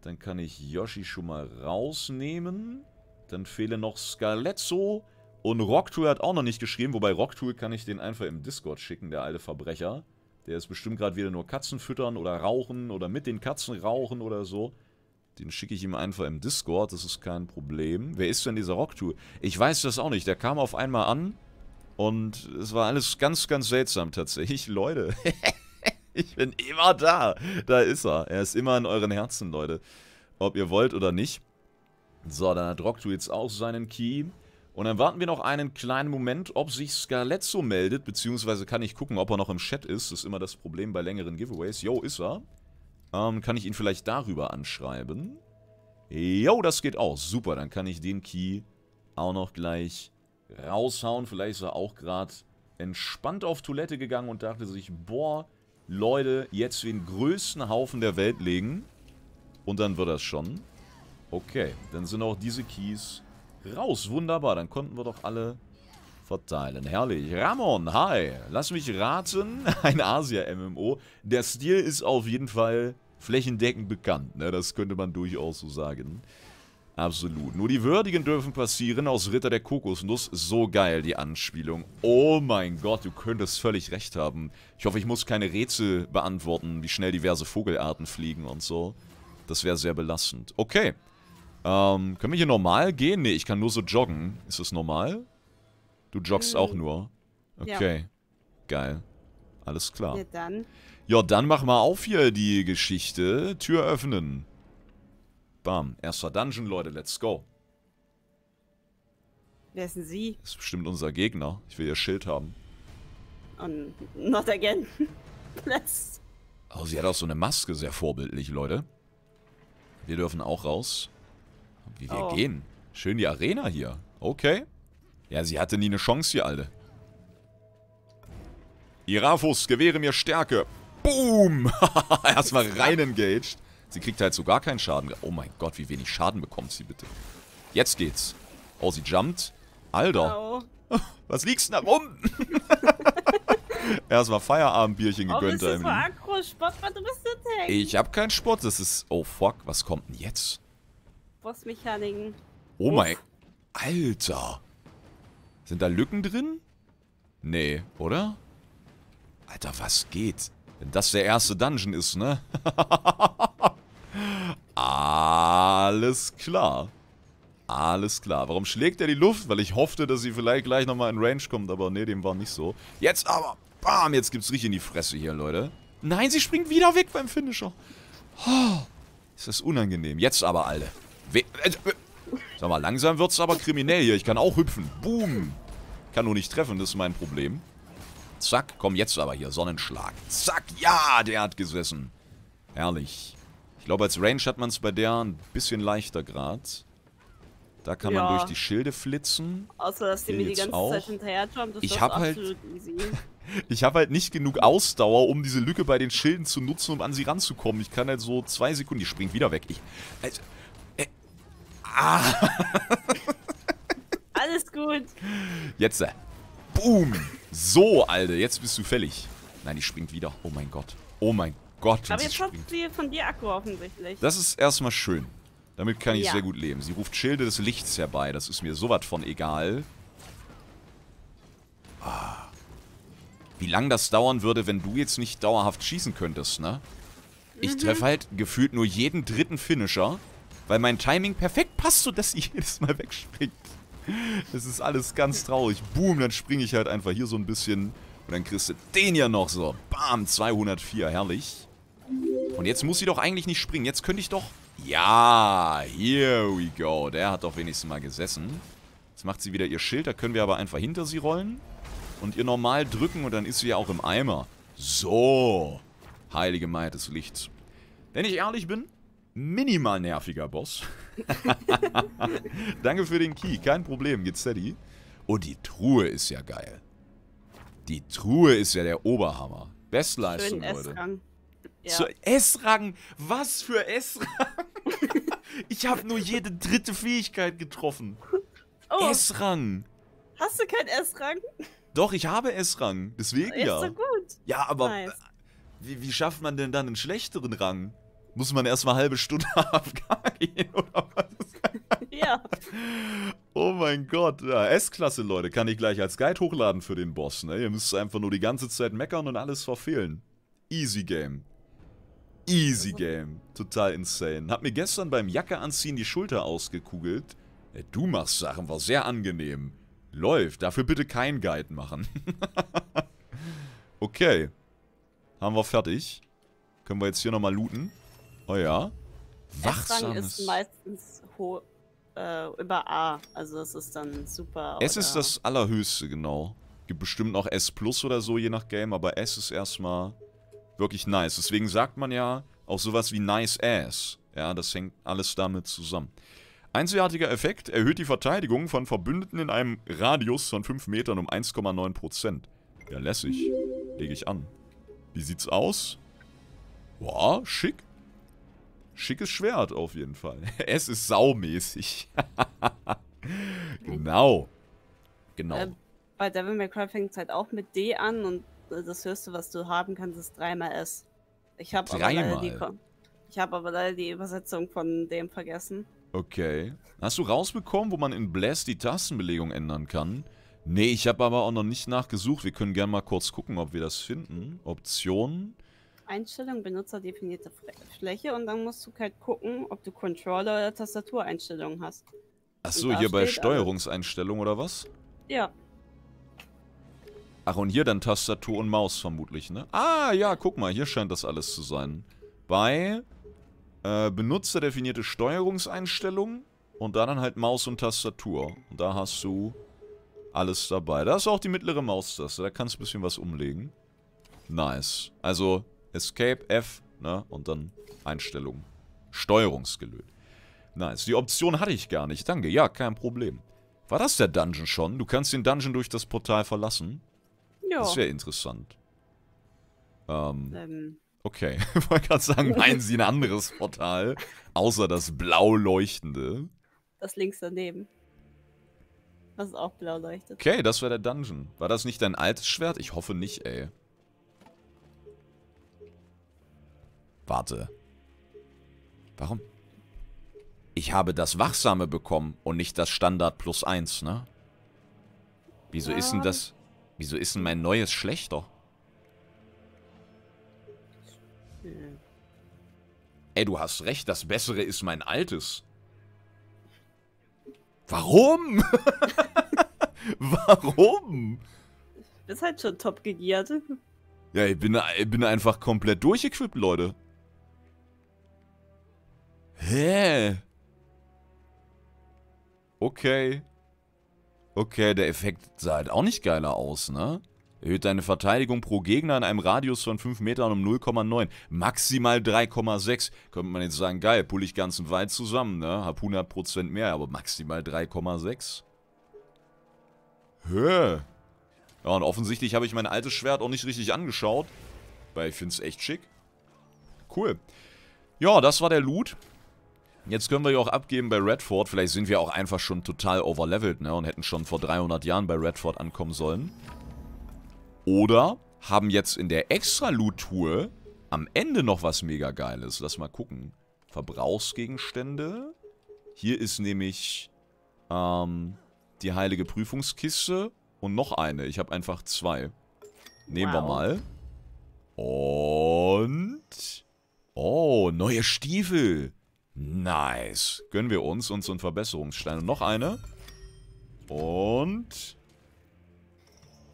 Dann kann ich Yoshi schon mal rausnehmen. Dann fehlen noch Scaletto. Und Rocktool hat auch noch nicht geschrieben. Wobei Rocktool kann ich den einfach im Discord schicken, der alte Verbrecher. Der ist bestimmt gerade wieder nur Katzen füttern oder rauchen oder mit den Katzen rauchen oder so. Den schicke ich ihm einfach im Discord, das ist kein Problem. Wer ist denn dieser Rocktool? Ich weiß das auch nicht. Der kam auf einmal an und es war alles ganz, ganz seltsam tatsächlich. Leute, ich bin immer da. Da ist er. Er ist immer in euren Herzen, Leute. Ob ihr wollt oder nicht. So, dann hat Rocktu jetzt auch seinen Key. Und dann warten wir noch einen kleinen Moment, ob sich Scarletto meldet, beziehungsweise kann ich gucken, ob er noch im Chat ist. Das ist immer das Problem bei längeren Giveaways. Yo, ist er. Ähm, kann ich ihn vielleicht darüber anschreiben? Yo, das geht auch. Super, dann kann ich den Key auch noch gleich raushauen. Vielleicht ist er auch gerade entspannt auf Toilette gegangen und dachte sich, boah, Leute, jetzt den größten Haufen der Welt legen. Und dann wird das schon. Okay, dann sind auch diese Keys raus. Wunderbar, dann konnten wir doch alle verteilen. Herrlich. Ramon, hi. Lass mich raten, ein Asia-MMO. Der Stil ist auf jeden Fall flächendeckend bekannt. Ne? Das könnte man durchaus so sagen. Absolut. Nur die Würdigen dürfen passieren aus Ritter der Kokosnuss. So geil, die Anspielung. Oh mein Gott, du könntest völlig recht haben. Ich hoffe, ich muss keine Rätsel beantworten, wie schnell diverse Vogelarten fliegen und so. Das wäre sehr belastend. Okay. Ähm, können wir hier normal gehen? Nee, ich kann nur so joggen. Ist das normal? Du joggst mhm. auch nur? Okay. Ja. Geil. Alles klar. Ja dann. ja, dann mach mal auf hier die Geschichte. Tür öffnen. Bam. Erster Dungeon, Leute. Let's go. Wer ist denn sie? Das ist bestimmt unser Gegner. Ich will ihr Schild haben. Und not again. Let's. Oh, sie hat auch so eine Maske. Sehr vorbildlich, Leute. Wir dürfen auch raus. Wie wir oh. gehen. Schön die Arena hier. Okay. Ja, sie hatte nie eine Chance, hier, Alte. Irafus, gewähre mir Stärke. Boom! Erstmal rein engaged. Sie kriegt halt so gar keinen Schaden. Oh mein Gott, wie wenig Schaden bekommt sie bitte. Jetzt geht's. Oh, sie jumpt. Alter. Oh. Was liegst denn da rum? Erstmal Feierabendbierchen oh, gegönnt. Oh, das ist sport du bist ein Tank. Ich hab keinen Sport, das ist... Oh, fuck, was kommt denn jetzt? Bossmechaniken. Oh Uff. mein... Alter. Sind da Lücken drin? Nee, oder? Alter, was geht? Wenn das der erste Dungeon ist, ne? Alles klar. Alles klar. Warum schlägt er die Luft? Weil ich hoffte, dass sie vielleicht gleich nochmal in Range kommt, aber nee, dem war nicht so. Jetzt aber. Bam, jetzt gibt's richtig in die Fresse hier, Leute. Nein, sie springt wieder weg beim Finisher. Oh, ist das unangenehm. Jetzt aber, alle. Äh, äh, sag mal, langsam wird's aber kriminell hier. Ich kann auch hüpfen. Boom. Kann nur nicht treffen, das ist mein Problem. Zack, komm jetzt aber hier, Sonnenschlag. Zack, ja, der hat gesessen. Herrlich. Ich glaube, als Range hat man es bei der ein bisschen leichter gerade. Da kann ja. man durch die Schilde flitzen. Außer, dass die mir die ganze auch. Zeit hinterher das halt Ich absolut halt... ich habe halt nicht genug Ausdauer, um diese Lücke bei den Schilden zu nutzen, um an sie ranzukommen. Ich kann halt so zwei Sekunden... Die springt wieder weg. Ich... Also, äh, ah. Alles gut. Jetzt. Äh, boom. So, Alter. Jetzt bist du fällig. Nein, die springt wieder. Oh mein Gott. Oh mein Gott. Gott. Aber jetzt hat sie von dir Akku offensichtlich. Das ist erstmal schön. Damit kann ich ja. sehr gut leben. Sie ruft Schilde des Lichts herbei. Das ist mir sowas von egal. Ah. Wie lang das dauern würde, wenn du jetzt nicht dauerhaft schießen könntest, ne? Ich mhm. treffe halt gefühlt nur jeden dritten Finisher, weil mein Timing perfekt passt, sodass sie jedes Mal wegspringt. Es ist alles ganz traurig. Boom, dann springe ich halt einfach hier so ein bisschen. Und dann kriegst du den ja noch so. Bam, 204, herrlich. Und jetzt muss sie doch eigentlich nicht springen. Jetzt könnte ich doch... Ja, here we go. Der hat doch wenigstens mal gesessen. Jetzt macht sie wieder ihr Schild. Da können wir aber einfach hinter sie rollen. Und ihr normal drücken und dann ist sie ja auch im Eimer. So. Heilige Maid des Lichts. Wenn ich ehrlich bin, minimal nerviger Boss. Danke für den Key. Kein Problem, Gizzetti. Und oh, die Truhe ist ja geil. Die Truhe ist ja der Oberhammer. Bestleistung, Leute. Ja. Zu S-Rang. Was für S-Rang? ich habe nur jede dritte Fähigkeit getroffen. Oh. S-Rang. Hast du keinen S-Rang? Doch, ich habe S-Rang. Deswegen ja. Ist so gut. Ja, aber nice. Äh, wie, wie, schafft man denn dann einen schlechteren Rang? Muss man erstmal halbe Stunde AFK gehen oder was? Ja. Oh mein Gott. Ja, S-Klasse, Leute, kann ich gleich als Guide hochladen für den Boss. Ne? Ihr müsst einfach nur die ganze Zeit meckern und alles verfehlen. Easy Game. Easy Game. Total insane. Hab mir gestern beim Jacke anziehen die Schulter ausgekugelt. Äh, du machst Sachen, war sehr angenehm. Läuft, dafür bitte kein Guide machen. okay. Haben wir fertig. Können wir jetzt hier nochmal looten? Oh ja. Wachsames. Essrang ist meistens ho äh, über A. Also das ist dann super. Es ist das allerhöchste, genau. Gibt bestimmt noch S plus oder so, je nach Game, aber S ist erstmal wirklich nice. Deswegen sagt man ja auch sowas wie nice ass. Ja, das hängt alles damit zusammen. Einzigartiger Effekt erhöht die Verteidigung von Verbündeten in einem Radius von 5 Metern um 1,9%. Ja, lässig. Lege ich an. Wie sieht's aus? Boah, schick. Schickes Schwert auf jeden Fall. Es ist saumäßig. genau. Genau. Äh, bei Devil May Cry fängt es halt auch mit D an und das höchste, was du haben kannst, ist dreimal S. Ich habe aber, leider die, hab aber leider die Übersetzung von dem vergessen. Okay. Hast du rausbekommen, wo man in Bless die Tastenbelegung ändern kann? Nee, ich habe aber auch noch nicht nachgesucht. Wir können gerne mal kurz gucken, ob wir das finden. Optionen. Einstellung, benutzerdefinierte Fläche und dann musst du halt gucken, ob du Controller oder Tastatureinstellungen hast. Achso, hier bei Steuerungseinstellungen oder was? Ja. Ach, und hier dann Tastatur und Maus vermutlich, ne? Ah, ja, guck mal, hier scheint das alles zu sein. Bei äh, benutzerdefinierte Steuerungseinstellungen und da dann halt Maus und Tastatur. Und da hast du alles dabei. Da ist auch die mittlere Maustaste, da kannst du ein bisschen was umlegen. Nice. Also Escape, F, ne? Und dann Einstellungen. Steuerungsgelöt. Nice. Die Option hatte ich gar nicht. Danke. Ja, kein Problem. War das der Dungeon schon? Du kannst den Dungeon durch das Portal verlassen. Ja. Das wäre interessant. Ähm, ähm. Okay, ich wollte gerade sagen, meinen Sie ein anderes Portal, außer das blau leuchtende. Das links daneben. Was auch blau leuchtet. Okay, das war der Dungeon. War das nicht dein altes Schwert? Ich hoffe nicht, ey. Warte. Warum? Ich habe das Wachsame bekommen und nicht das Standard plus eins, ne? Wieso ja. ist denn das... Wieso ist denn mein neues schlechter? Ey, du hast recht, das Bessere ist mein altes. Warum? Warum? Du bist halt schon top gegiert. Ja, ich bin, ich bin einfach komplett durchgequippt, Leute. Hä? Okay. Okay, der Effekt sah halt auch nicht geiler aus, ne? Erhöht deine Verteidigung pro Gegner in einem Radius von 5 Metern um 0,9. Maximal 3,6. Könnte man jetzt sagen, geil, pull ich ganzen Wald zusammen, ne? Hab 100% mehr, aber maximal 3,6. Hö. Ja, und offensichtlich habe ich mein altes Schwert auch nicht richtig angeschaut. Weil ich finde es echt schick. Cool. Ja, das war der Loot. Jetzt können wir ja auch abgeben bei Redford. Vielleicht sind wir auch einfach schon total overleveled ne? Und hätten schon vor 300 Jahren bei Redford ankommen sollen. Oder haben jetzt in der Extra-Loot-Tour am Ende noch was mega Geiles. Lass mal gucken. Verbrauchsgegenstände. Hier ist nämlich ähm, die heilige Prüfungskiste und noch eine. Ich habe einfach zwei. Nehmen wow. wir mal. Und... Oh, neue Stiefel. Nice. Gönnen wir uns und so einen Verbesserungsstein. Und noch eine. Und...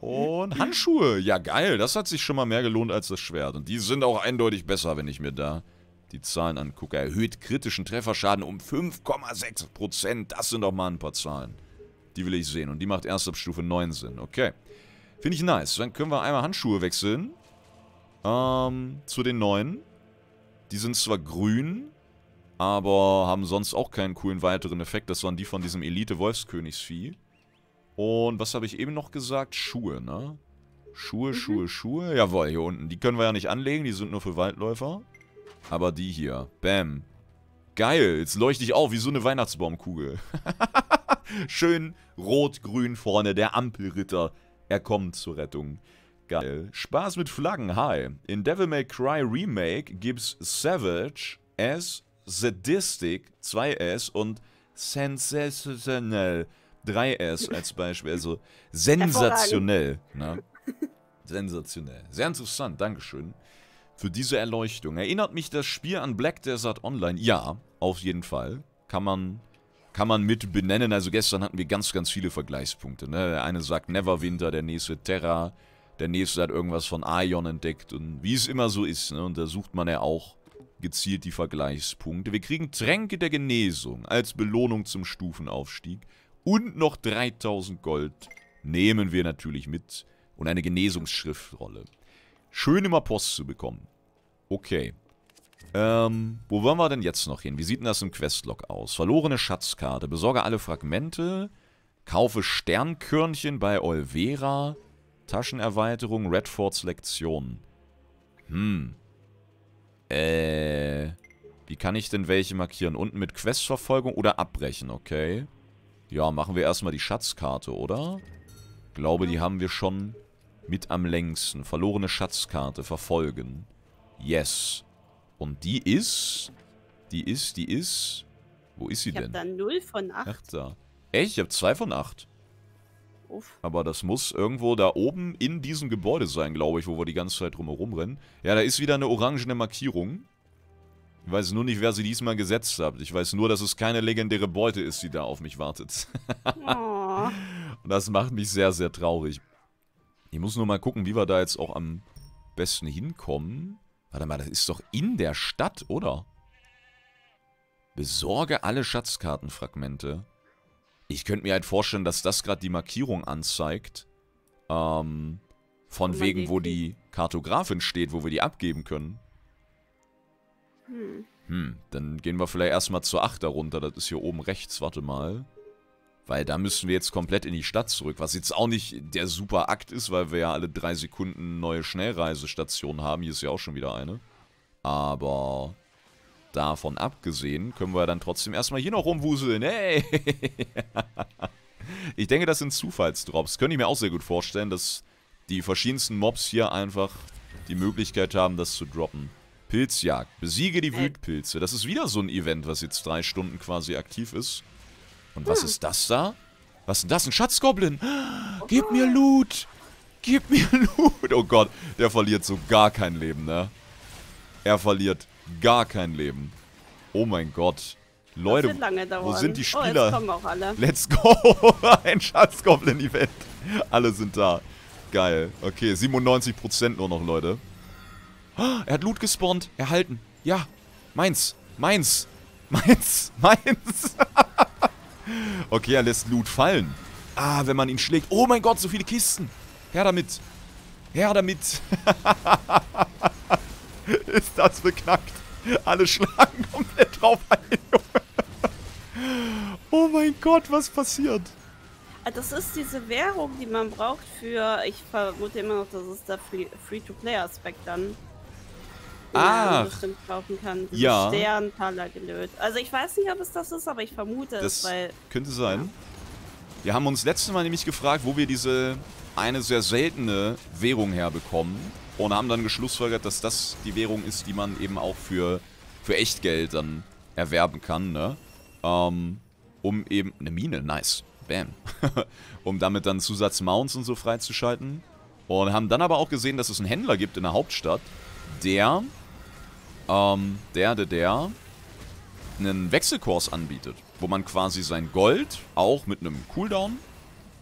Und Handschuhe. Ja, geil. Das hat sich schon mal mehr gelohnt als das Schwert. Und die sind auch eindeutig besser, wenn ich mir da die Zahlen angucke. Erhöht kritischen Trefferschaden um 5,6%. Das sind doch mal ein paar Zahlen. Die will ich sehen. Und die macht erst ab Stufe 9 Sinn. Okay. Finde ich nice. Dann können wir einmal Handschuhe wechseln. Ähm, zu den neuen. Die sind zwar grün, aber haben sonst auch keinen coolen weiteren Effekt. Das waren die von diesem Elite-Wolfskönigsvieh. Und was habe ich eben noch gesagt? Schuhe, ne? Schuhe, mhm. Schuhe, Schuhe. Jawohl, hier unten. Die können wir ja nicht anlegen, die sind nur für Waldläufer. Aber die hier. Bam. Geil, jetzt leuchte ich auf wie so eine Weihnachtsbaumkugel. Schön rot-grün vorne, der Ampelritter. Er kommt zur Rettung. Geil. Spaß mit Flaggen, hi. In Devil May Cry Remake gibt's Savage as Sadistic 2S und Sensational 3S als Beispiel. Also sensationell. Ne? Sensationell. Sehr interessant, Dankeschön für diese Erleuchtung. Erinnert mich das Spiel an Black Desert Online? Ja, auf jeden Fall. Kann man, kann man mit benennen. Also gestern hatten wir ganz, ganz viele Vergleichspunkte. Ne? Der eine sagt Neverwinter, der nächste Terra, der nächste hat irgendwas von Aion entdeckt. Und wie es immer so ist, ne? und da sucht man ja auch gezielt die Vergleichspunkte. Wir kriegen Tränke der Genesung als Belohnung zum Stufenaufstieg. Und noch 3000 Gold nehmen wir natürlich mit. Und eine Genesungsschriftrolle. Schön immer Post zu bekommen. Okay. Ähm, wo wollen wir denn jetzt noch hin? Wie sieht denn das im Questlog aus? Verlorene Schatzkarte. Besorge alle Fragmente. Kaufe Sternkörnchen bei Olvera. Taschenerweiterung, Redfords Lektion. Hm. Äh. Wie kann ich denn welche markieren? Unten mit Questverfolgung oder abbrechen, okay. Ja, machen wir erstmal die Schatzkarte, oder? glaube, die haben wir schon mit am längsten. Verlorene Schatzkarte, verfolgen. Yes. Und die ist... Die ist, die ist... Wo ist sie ich denn? Ich hab da 0 von 8. Ach, da. Echt? Ich hab 2 von 8 auf. Aber das muss irgendwo da oben in diesem Gebäude sein, glaube ich, wo wir die ganze Zeit drumherum rennen. Ja, da ist wieder eine orangene Markierung. Ich weiß nur nicht, wer sie diesmal gesetzt hat. Ich weiß nur, dass es keine legendäre Beute ist, die da auf mich wartet. oh. Und das macht mich sehr, sehr traurig. Ich muss nur mal gucken, wie wir da jetzt auch am besten hinkommen. Warte mal, das ist doch in der Stadt, oder? Besorge alle Schatzkartenfragmente. Ich könnte mir halt vorstellen, dass das gerade die Markierung anzeigt. Ähm, von wegen, wo die Kartografin steht, wo wir die abgeben können. Hm. Hm, dann gehen wir vielleicht erstmal zur Achter runter. Das ist hier oben rechts, warte mal. Weil da müssen wir jetzt komplett in die Stadt zurück. Was jetzt auch nicht der super Akt ist, weil wir ja alle drei Sekunden neue Schnellreisestationen haben. Hier ist ja auch schon wieder eine. Aber davon abgesehen, können wir dann trotzdem erstmal hier noch rumwuseln. Hey! ich denke, das sind Zufallsdrops. Könnte ich mir auch sehr gut vorstellen, dass die verschiedensten Mobs hier einfach die Möglichkeit haben, das zu droppen. Pilzjagd. Besiege die äh. Wütpilze. Das ist wieder so ein Event, was jetzt drei Stunden quasi aktiv ist. Und was hm. ist das da? Was ist denn das? Ein Schatzgoblin! Oh Gib mir Loot! Gib mir Loot! Oh Gott, der verliert so gar kein Leben, ne? Er verliert gar kein Leben. Oh mein Gott. Leute, wo sind die oh, Spieler? Oh, Let's go! Ein Schatzgoblin-Event. Alle sind da. Geil. Okay, 97% nur noch, Leute. Oh, er hat Loot gespawnt. Erhalten. Ja. Meins. Meins. Meins. Meins. okay, er lässt Loot fallen. Ah, wenn man ihn schlägt. Oh mein Gott, so viele Kisten. Her damit. Her damit. Ist das beknackt. Alle schlagen komplett drauf ein, Junge. Oh mein Gott, was passiert? Ah, das ist diese Währung, die man braucht für. Ich vermute immer noch, das ist der Free-to-Play-Aspekt dann. Ah. kaufen kann. Diese ja. Sterntaler gelöt. Also ich weiß nicht, ob es das ist, aber ich vermute das es, weil. Könnte sein. Ja. Wir haben uns letztes Mal nämlich gefragt, wo wir diese eine sehr seltene Währung herbekommen und haben dann geschlussfolgert, dass das die Währung ist, die man eben auch für, für Echtgeld dann erwerben kann, ne? Ähm, um eben... Eine Mine, nice. Bam. um damit dann Zusatzmounts und so freizuschalten. Und haben dann aber auch gesehen, dass es einen Händler gibt in der Hauptstadt, der... Ähm, der, der, der... einen Wechselkurs anbietet, wo man quasi sein Gold auch mit einem Cooldown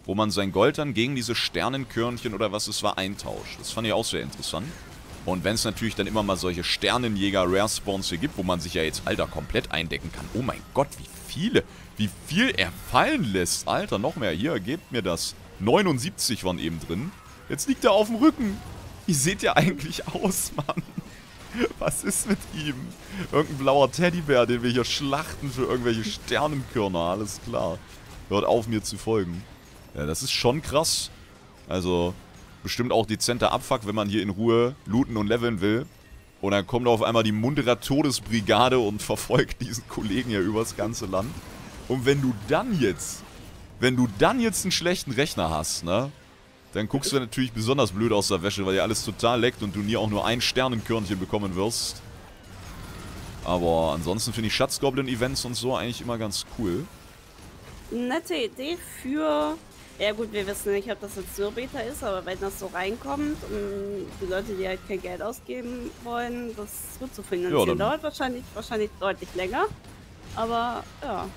wo man sein Gold dann gegen diese Sternenkörnchen oder was es war eintauscht. Das fand ich auch sehr interessant. Und wenn es natürlich dann immer mal solche Sternenjäger-Rare-Spawns hier gibt, wo man sich ja jetzt, Alter, komplett eindecken kann. Oh mein Gott, wie viele, wie viel er fallen lässt. Alter, noch mehr. Hier, gebt mir das. 79 waren eben drin. Jetzt liegt er auf dem Rücken. Wie seht ihr eigentlich aus, Mann? Was ist mit ihm? Irgendein blauer Teddybär, den wir hier schlachten für irgendwelche Sternenkörner. Alles klar. Hört auf, mir zu folgen. Ja, das ist schon krass. Also, bestimmt auch dezenter Abfuck, wenn man hier in Ruhe looten und leveln will. Und dann kommt auf einmal die Munderer Todesbrigade und verfolgt diesen Kollegen hier übers ganze Land. Und wenn du dann jetzt, wenn du dann jetzt einen schlechten Rechner hast, ne? Dann guckst du natürlich besonders blöd aus der Wäsche, weil dir alles total leckt und du nie auch nur ein Sternenkörnchen bekommen wirst. Aber ansonsten finde ich Schatzgoblin-Events und so eigentlich immer ganz cool. Nette Idee für ja gut, wir wissen nicht, ob das jetzt Syrbeta ist, aber wenn das so reinkommt, um die Leute, die halt kein Geld ausgeben wollen, das gut zu finanzieren, ja, dauert wahrscheinlich, wahrscheinlich deutlich länger. Aber ja.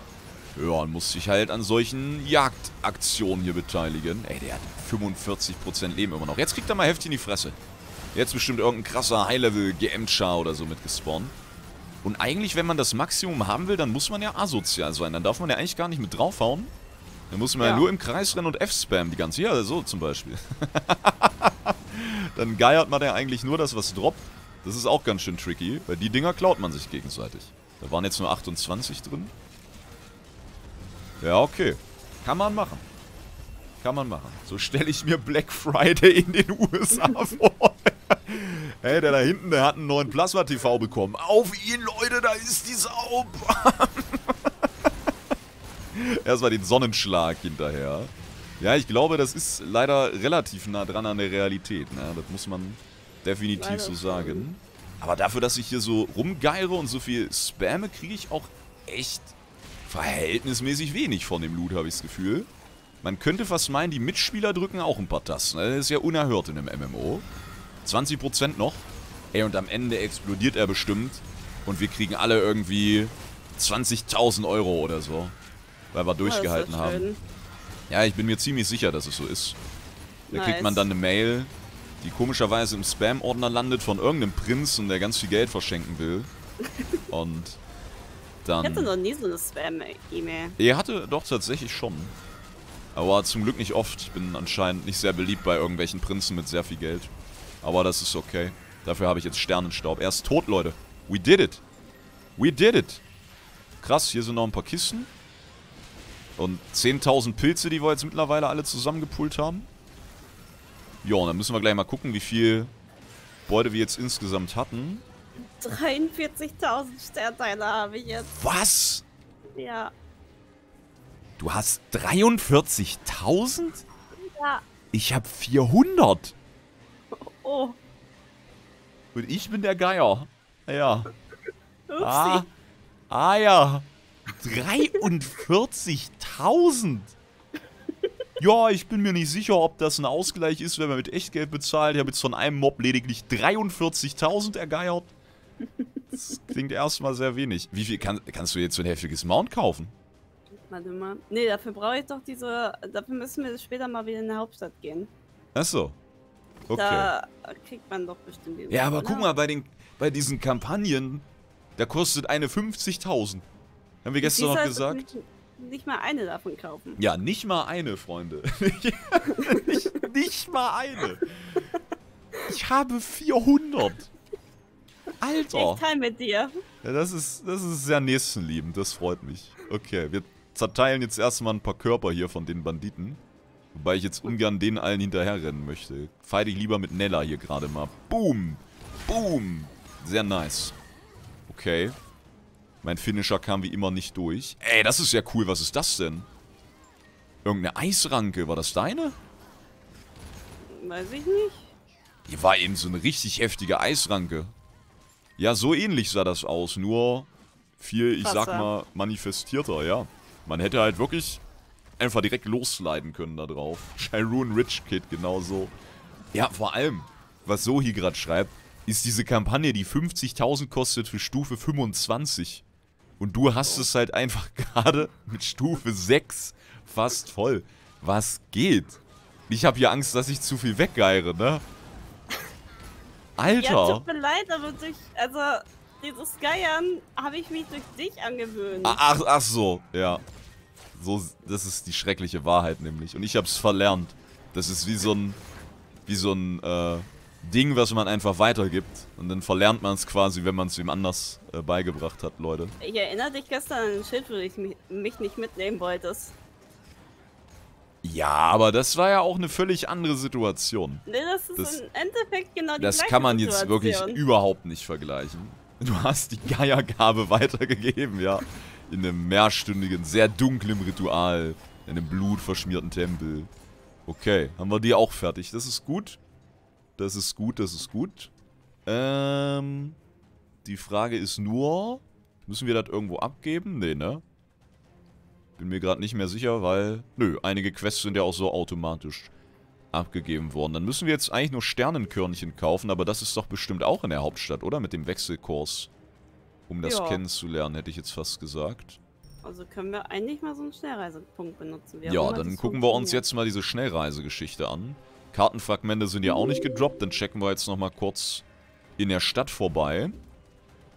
Ja, man muss sich halt an solchen Jagdaktionen hier beteiligen. Ey, der hat 45% Leben immer noch. Jetzt kriegt er mal heftig in die Fresse. Jetzt bestimmt irgendein krasser High-Level-GM-Char oder so mit gespawnt. Und eigentlich, wenn man das Maximum haben will, dann muss man ja asozial sein. Dann darf man ja eigentlich gar nicht mit draufhauen. Da muss man ja. nur im Kreis rennen und F spammen die ganze... Ja, so zum Beispiel. Dann geiert man ja eigentlich nur das, was droppt. Das ist auch ganz schön tricky, weil die Dinger klaut man sich gegenseitig. Da waren jetzt nur 28 drin. Ja, okay. Kann man machen. Kann man machen. So stelle ich mir Black Friday in den USA vor. hey, der da hinten, der hat einen neuen Plasma-TV bekommen. Auf ihn, Leute, da ist die Saub. Erstmal den Sonnenschlag hinterher. Ja, ich glaube, das ist leider relativ nah dran an der Realität. Ne? Das muss man definitiv leider so sagen. Aber dafür, dass ich hier so rumgeire und so viel spamme, kriege ich auch echt verhältnismäßig wenig von dem Loot, habe ich das Gefühl. Man könnte fast meinen, die Mitspieler drücken auch ein paar Tasten. Ne? Das ist ja unerhört in einem MMO. 20% noch. Ey, und am Ende explodiert er bestimmt. Und wir kriegen alle irgendwie 20.000 Euro oder so weil wir ah, durchgehalten oh, haben. Ja, ich bin mir ziemlich sicher, dass es so ist. Da nice. kriegt man dann eine Mail, die komischerweise im Spam-Ordner landet von irgendeinem Prinzen, der ganz viel Geld verschenken will. Und dann... Ich hatte noch nie so eine Spam-E-Mail. Er hatte doch tatsächlich schon. Aber zum Glück nicht oft. Ich bin anscheinend nicht sehr beliebt bei irgendwelchen Prinzen mit sehr viel Geld. Aber das ist okay. Dafür habe ich jetzt Sternenstaub. Er ist tot, Leute. We did it. We did it. Krass, hier sind noch ein paar Kisten. Und 10.000 Pilze, die wir jetzt mittlerweile alle zusammengepult haben. Ja, und dann müssen wir gleich mal gucken, wie viel Beute wir jetzt insgesamt hatten. 43.000 Sternteile habe ich jetzt. Was? Ja. Du hast 43.000? Ja. Ich habe 400. Oh. Und ich bin der Geier. Ja. Upsi. Ah, ah ja. 43.000? Ja, ich bin mir nicht sicher, ob das ein Ausgleich ist, wenn man mit Echtgeld bezahlt. Ich habe jetzt von einem Mob lediglich 43.000 ergeiert. Das klingt erstmal sehr wenig. Wie viel kann, kannst du jetzt so ein heftiges Mount kaufen? Warte mal. Nee, dafür brauche ich doch diese. Dafür müssen wir später mal wieder in die Hauptstadt gehen. Ach so. Okay. Da kriegt man doch bestimmt. Ja, aber oder? guck ne? mal, bei, den, bei diesen Kampagnen, da kostet eine 50.000. Haben wir gestern noch gesagt? Nicht, nicht, mal eine davon kaufen. Ja, nicht mal eine, Freunde. nicht, nicht mal eine. Ich habe 400. Alter. Ich teile mit dir. Ja, das ist, das ist sehr nächstenliebend, das freut mich. Okay, wir zerteilen jetzt erstmal ein paar Körper hier von den Banditen. Wobei ich jetzt ungern denen allen hinterherrennen möchte. Feide ich lieber mit Nella hier gerade mal. Boom! Boom! Sehr nice. Okay. Mein Finisher kam wie immer nicht durch. Ey, das ist ja cool. Was ist das denn? Irgendeine Eisranke. War das deine? Weiß ich nicht. Hier war eben so eine richtig heftige Eisranke. Ja, so ähnlich sah das aus. Nur viel, ich Wasser. sag mal, manifestierter, ja. Man hätte halt wirklich einfach direkt losleiden können da drauf. Chiron Rich Kid, genauso. Ja, vor allem, was hier gerade schreibt, ist diese Kampagne, die 50.000 kostet für Stufe 25. Und du hast es halt einfach gerade mit Stufe 6 fast voll. Was geht? Ich habe hier Angst, dass ich zu viel weggeiere, ne? Alter! Ja, tut mir leid, aber durch, also, dieses Geiern habe ich mich durch dich angewöhnt. Ach, ach so, ja. So, das ist die schreckliche Wahrheit nämlich. Und ich hab's verlernt. Das ist wie so ein, wie so ein, äh, Ding, was man einfach weitergibt. Und dann verlernt man es quasi, wenn man es wem anders äh, beigebracht hat, Leute. Ich erinnere dich gestern an ein Schild, wo du mich, nicht mitnehmen wolltest. Ja, aber das war ja auch eine völlig andere Situation. Nee, das ist das, im Endeffekt genau die das gleiche Das kann man jetzt Situation. wirklich überhaupt nicht vergleichen. Du hast die Geiergabe weitergegeben, ja. In einem mehrstündigen, sehr dunklen Ritual. In einem blutverschmierten Tempel. Okay, haben wir die auch fertig. Das ist gut. Das ist gut, das ist gut. Ähm, die Frage ist nur, müssen wir das irgendwo abgeben? Nee, ne? Bin mir gerade nicht mehr sicher, weil... Nö, einige Quests sind ja auch so automatisch abgegeben worden. Dann müssen wir jetzt eigentlich nur Sternenkörnchen kaufen, aber das ist doch bestimmt auch in der Hauptstadt, oder? Mit dem Wechselkurs. Um das jo. kennenzulernen, hätte ich jetzt fast gesagt. Also können wir eigentlich mal so einen Schnellreisepunkt benutzen. Wir ja, dann gucken wir uns jetzt mal diese Schnellreisegeschichte an. Kartenfragmente sind ja auch nicht gedroppt, dann checken wir jetzt nochmal kurz in der Stadt vorbei.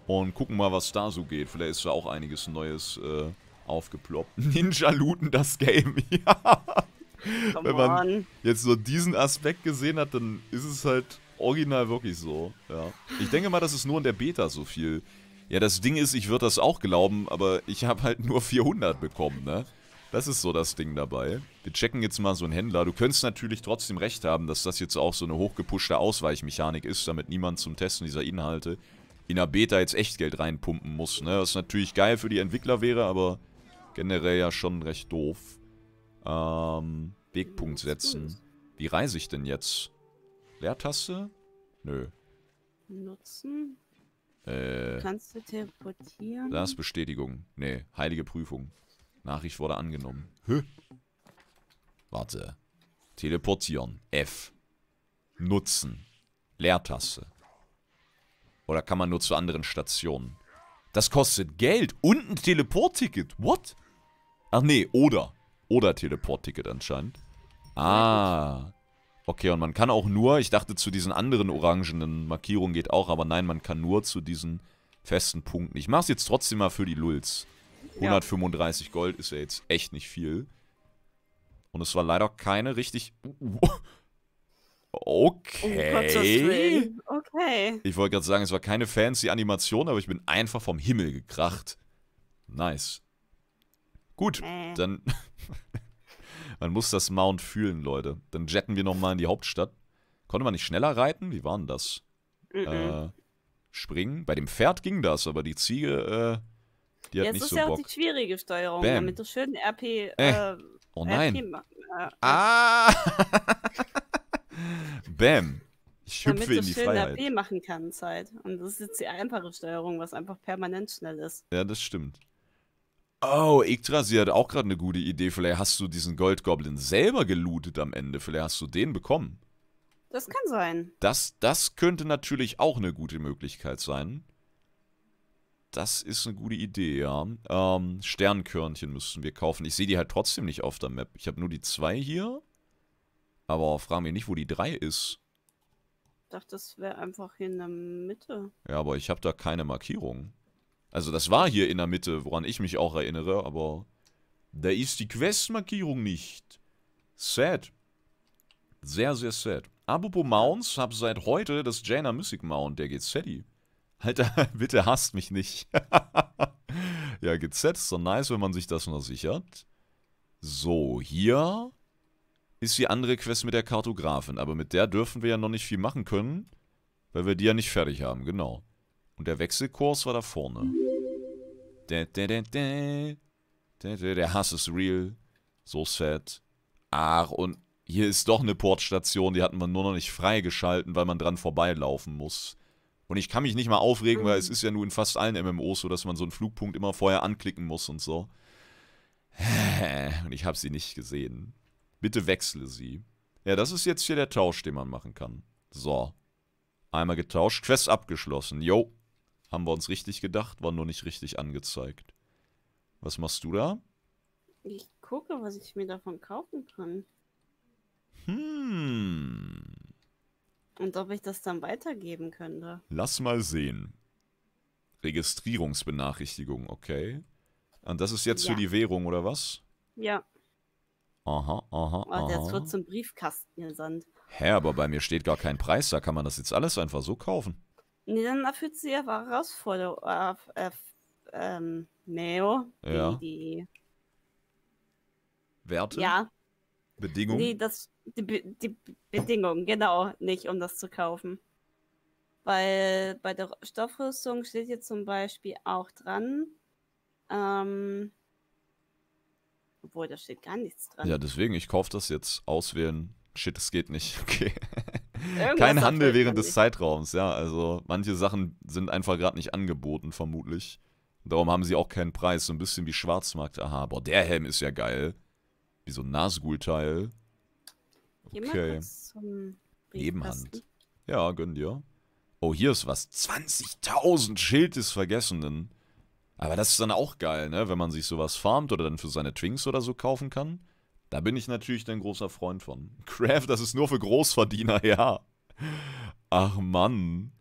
Und gucken mal, was da so geht. Vielleicht ist da auch einiges Neues äh, aufgeploppt. Ninja looten das Game, ja. Wenn man jetzt so diesen Aspekt gesehen hat, dann ist es halt original wirklich so. Ja. Ich denke mal, das ist nur in der Beta so viel. Ja, das Ding ist, ich würde das auch glauben, aber ich habe halt nur 400 bekommen, ne? Das ist so das Ding dabei. Wir checken jetzt mal so einen Händler. Du könntest natürlich trotzdem recht haben, dass das jetzt auch so eine hochgepuschte Ausweichmechanik ist, damit niemand zum Testen dieser Inhalte in der Beta jetzt echt Geld reinpumpen muss. Ne? Was natürlich geil für die Entwickler wäre, aber generell ja schon recht doof. Ähm, Wegpunkt setzen. Wie reise ich denn jetzt? Leertaste? Nö. Nutzen? Äh. Kannst du teleportieren? Das Bestätigung. Nee, heilige Prüfung. Nachricht wurde angenommen. Hä? Warte. Teleportieren. F. Nutzen. Leertaste. Oder kann man nur zu anderen Stationen? Das kostet Geld und ein Teleportticket. What? Ach nee, oder. Oder Teleportticket anscheinend. Ah. Okay, und man kann auch nur, ich dachte zu diesen anderen orangenen Markierungen geht auch, aber nein, man kann nur zu diesen festen Punkten. Ich mach's jetzt trotzdem mal für die Lulz. 135 ja. Gold ist ja jetzt echt nicht viel. Und es war leider keine richtig... Okay. Oh, okay. Ich wollte gerade sagen, es war keine fancy Animation, aber ich bin einfach vom Himmel gekracht. Nice. Gut, äh. dann. man muss das Mount fühlen, Leute. Dann jetten wir nochmal in die Hauptstadt. Konnte man nicht schneller reiten? Wie war denn das? Mm -mm. Äh, springen? Bei dem Pferd ging das, aber die Ziege, äh, die hat ja, nicht so Bock. Das ist ja auch die schwierige Steuerung, Bam. damit du schön RP. Äh. äh. oh nein. RP, äh, ah! bam. Ich hüpfe in die schön Freiheit. AP machen kannst halt. Und das ist jetzt die einfache Steuerung, was einfach permanent schnell ist. Ja, das stimmt. Oh, sie hat auch gerade eine gute Idee. Vielleicht hast du diesen Goldgoblin selber gelootet am Ende. Vielleicht hast du den bekommen. Das kann sein. Das, das könnte natürlich auch eine gute Möglichkeit sein. Das ist eine gute Idee, ja. Ähm, Sternkörnchen müssten wir kaufen. Ich sehe die halt trotzdem nicht auf der Map. Ich habe nur die zwei hier. Aber frag mich nicht, wo die 3 ist. Ich dachte, das wäre einfach hier in der Mitte. Ja, aber ich habe da keine Markierung. Also das war hier in der Mitte, woran ich mich auch erinnere, aber... Da ist die Questmarkierung nicht. Sad. Sehr, sehr sad. Apropos Mounts, hab seit heute das Jaina Mystic Mount, der geht GZI. Alter, bitte hasst mich nicht. ja, GZ ist so nice, wenn man sich das noch sichert. So, hier ist die andere Quest mit der Kartografin, aber mit der dürfen wir ja noch nicht viel machen können, weil wir die ja nicht fertig haben, genau. Und der Wechselkurs war da vorne. Da, da, da, da. Da, da, der Hass ist real. So sad. Ach, und hier ist doch eine Portstation, die hatten wir nur noch nicht freigeschalten, weil man dran vorbeilaufen muss. Und ich kann mich nicht mal aufregen, weil es ist ja nun in fast allen MMOs so, dass man so einen Flugpunkt immer vorher anklicken muss und so. Und ich habe sie nicht gesehen. Bitte wechsle sie. Ja, das ist jetzt hier der Tausch, den man machen kann. So. Einmal getauscht. Quest abgeschlossen. Jo. Haben wir uns richtig gedacht, war nur nicht richtig angezeigt. Was machst du da? Ich gucke, was ich mir davon kaufen kann. Hm. Und ob ich das dann weitergeben könnte. Lass mal sehen. Registrierungsbenachrichtigung, okay. Und das ist jetzt ja. für die Währung, oder was? Ja aha, aha. Oh, jetzt wird zum Briefkasten gesandt. Hä, aber bei mir steht gar kein Preis, da kann man das jetzt alles einfach so kaufen. Nee, dann erfüllt sie ähm, ja Herausforderung. Äh, äh, ähm, Neo. Ja. Die, die, Werte? Ja. Bedingungen? Nee, das, die, die Bedingungen, genau, nicht, um das zu kaufen. Weil bei der Stoffrüstung steht hier zum Beispiel auch dran, ähm, obwohl, da steht gar nichts dran. Ja, deswegen, ich kaufe das jetzt auswählen. Shit, es geht nicht. Okay. Kein Handel während des nicht. Zeitraums, ja. Also manche Sachen sind einfach gerade nicht angeboten, vermutlich. Darum haben sie auch keinen Preis. So ein bisschen wie Schwarzmarkt. Aha, boah, der Helm ist ja geil. Wie so ein Nasgul-Teil. Okay. Nebenhand. Ja, gönn dir. Oh, hier ist was. 20.000 Schild des Vergessenen. Aber das ist dann auch geil, ne? Wenn man sich sowas farmt oder dann für seine Twinks oder so kaufen kann. Da bin ich natürlich ein großer Freund von. Craft, das ist nur für Großverdiener, ja. Ach Mann.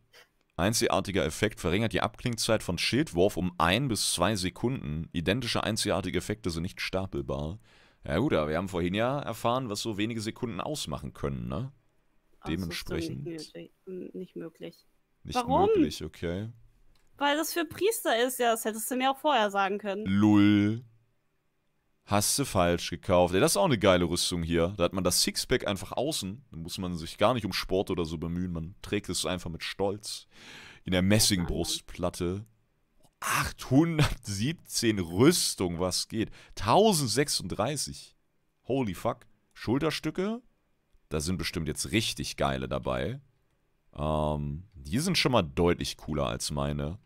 Einzigartiger Effekt verringert die Abklingzeit von Schildwurf um ein bis zwei Sekunden. Identische einzigartige Effekte sind nicht stapelbar. Ja gut, aber wir haben vorhin ja erfahren, was so wenige Sekunden ausmachen können, ne? Dementsprechend. Ach, so nicht möglich. Nicht Warum? möglich, okay. Weil das für Priester ist, ja, das hättest du mir auch vorher sagen können. Lull. Hast du falsch gekauft. Ey, das ist auch eine geile Rüstung hier. Da hat man das Sixpack einfach außen. Da muss man sich gar nicht um Sport oder so bemühen. Man trägt es einfach mit Stolz. In der Messingbrustplatte. 817 Rüstung, was geht. 1036. Holy fuck. Schulterstücke. Da sind bestimmt jetzt richtig geile dabei. Ähm, die sind schon mal deutlich cooler als meine.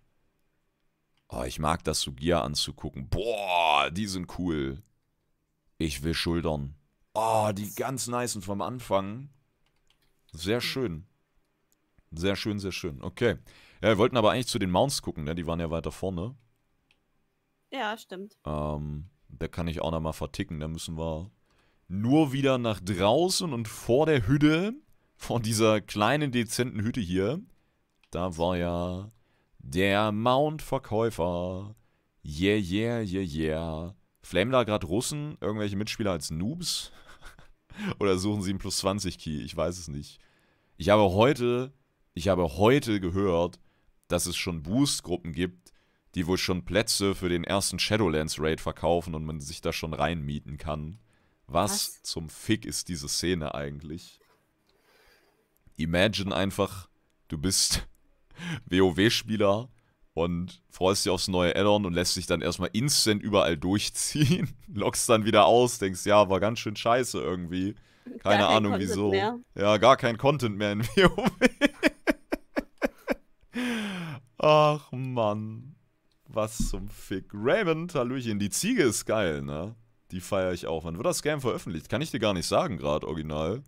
Oh, ich mag das Sugia anzugucken. Boah, die sind cool. Ich will Schultern. Oh, die ganz nicen vom Anfang. Sehr schön. Sehr schön, sehr schön. Okay. Ja, wir wollten aber eigentlich zu den Mounts gucken, ne? Die waren ja weiter vorne. Ja, stimmt. Ähm, da kann ich auch nochmal verticken. Da müssen wir nur wieder nach draußen und vor der Hütte von dieser kleinen, dezenten Hütte hier, da war ja der Mount-Verkäufer. Yeah, yeah, yeah, yeah. Flamen da gerade Russen, irgendwelche Mitspieler als Noobs? Oder suchen sie einen plus 20 Key? Ich weiß es nicht. Ich habe heute, ich habe heute gehört, dass es schon Boost-Gruppen gibt, die wohl schon Plätze für den ersten Shadowlands-Raid verkaufen und man sich da schon reinmieten kann. Was, Was zum Fick ist diese Szene eigentlich? imagine einfach, du bist WoW-Spieler und freust dich aufs neue Addon und lässt dich dann erstmal instant überall durchziehen, lockst dann wieder aus, denkst, ja, war ganz schön scheiße irgendwie. Keine gar Ahnung wieso. Mehr. Ja, gar kein Content mehr in WoW. Ach Mann. Was zum Fick. Raymond, Hallöchen. Die Ziege ist geil, ne? Die feiere ich auch. Wann wird das Game veröffentlicht? Kann ich dir gar nicht sagen, gerade original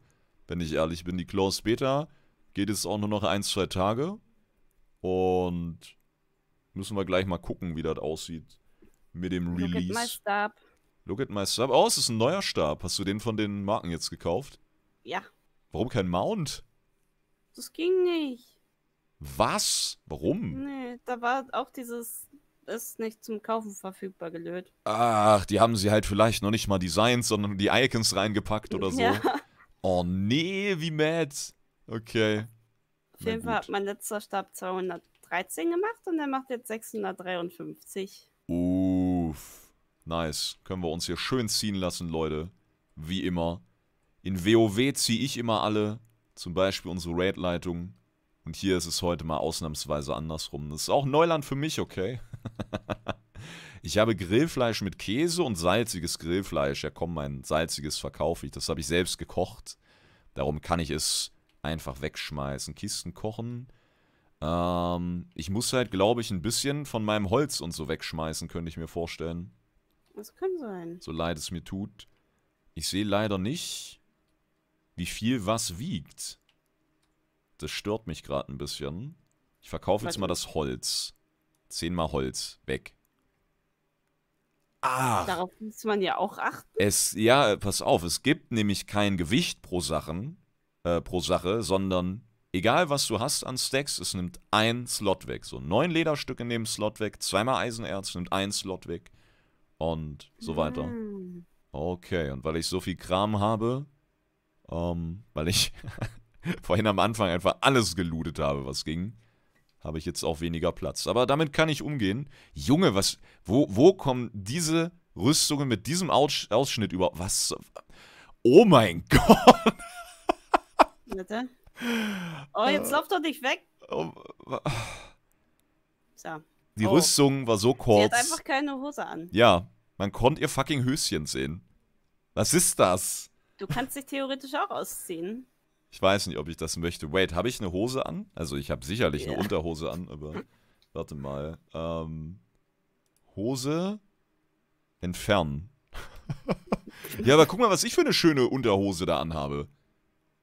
wenn ich ehrlich bin. Die Close Beta geht es auch nur noch ein, zwei Tage. Und müssen wir gleich mal gucken, wie das aussieht mit dem Release. Look at my Stab. Look at my Stab. Oh, es ist ein neuer Stab. Hast du den von den Marken jetzt gekauft? Ja. Warum kein Mount? Das ging nicht. Was? Warum? Nee, da war auch dieses ist nicht zum Kaufen verfügbar gelöt. Ach, die haben sie halt vielleicht noch nicht mal Designs, sondern die Icons reingepackt oder so. Ja. Oh nee, wie mad. Okay. Auf jeden Fall hat mein letzter Stab 213 gemacht und er macht jetzt 653. Uff. Nice. Können wir uns hier schön ziehen lassen, Leute. Wie immer. In WoW ziehe ich immer alle. Zum Beispiel unsere Raid-Leitung. Und hier ist es heute mal ausnahmsweise andersrum. Das ist auch Neuland für mich, okay? Ich habe Grillfleisch mit Käse und salziges Grillfleisch. Ja, komm, mein salziges verkaufe ich. Das habe ich selbst gekocht. Darum kann ich es einfach wegschmeißen. Kisten kochen. Ähm, ich muss halt, glaube ich, ein bisschen von meinem Holz und so wegschmeißen, könnte ich mir vorstellen. Das kann sein. So leid es mir tut. Ich sehe leider nicht, wie viel was wiegt. Das stört mich gerade ein bisschen. Ich verkaufe jetzt mal das Holz. Zehnmal Holz. Weg. Ah. Darauf muss man ja auch achten. Es, ja, pass auf, es gibt nämlich kein Gewicht pro Sachen, äh, pro Sache, sondern egal was du hast an Stacks, es nimmt ein Slot weg. So neun Lederstücke nehmen Slot weg, zweimal Eisenerz nimmt ein Slot weg und so weiter. Hm. Okay, und weil ich so viel Kram habe, ähm, weil ich vorhin am Anfang einfach alles gelootet habe, was ging, habe ich jetzt auch weniger Platz. Aber damit kann ich umgehen. Junge, was, wo, wo kommen diese Rüstungen mit diesem Ausschnitt über? Was? Oh mein Gott! Bitte? Oh, jetzt lauf doch nicht weg. Oh, so. Die oh. Rüstung war so kurz. Sie hat einfach keine Hose an. Ja, man konnte ihr fucking Höschen sehen. Was ist das? Du kannst dich theoretisch auch ausziehen. Ich weiß nicht, ob ich das möchte. Wait, habe ich eine Hose an? Also ich habe sicherlich yeah. eine Unterhose an, aber warte mal. Ähm, Hose entfernen. ja, aber guck mal, was ich für eine schöne Unterhose da anhabe.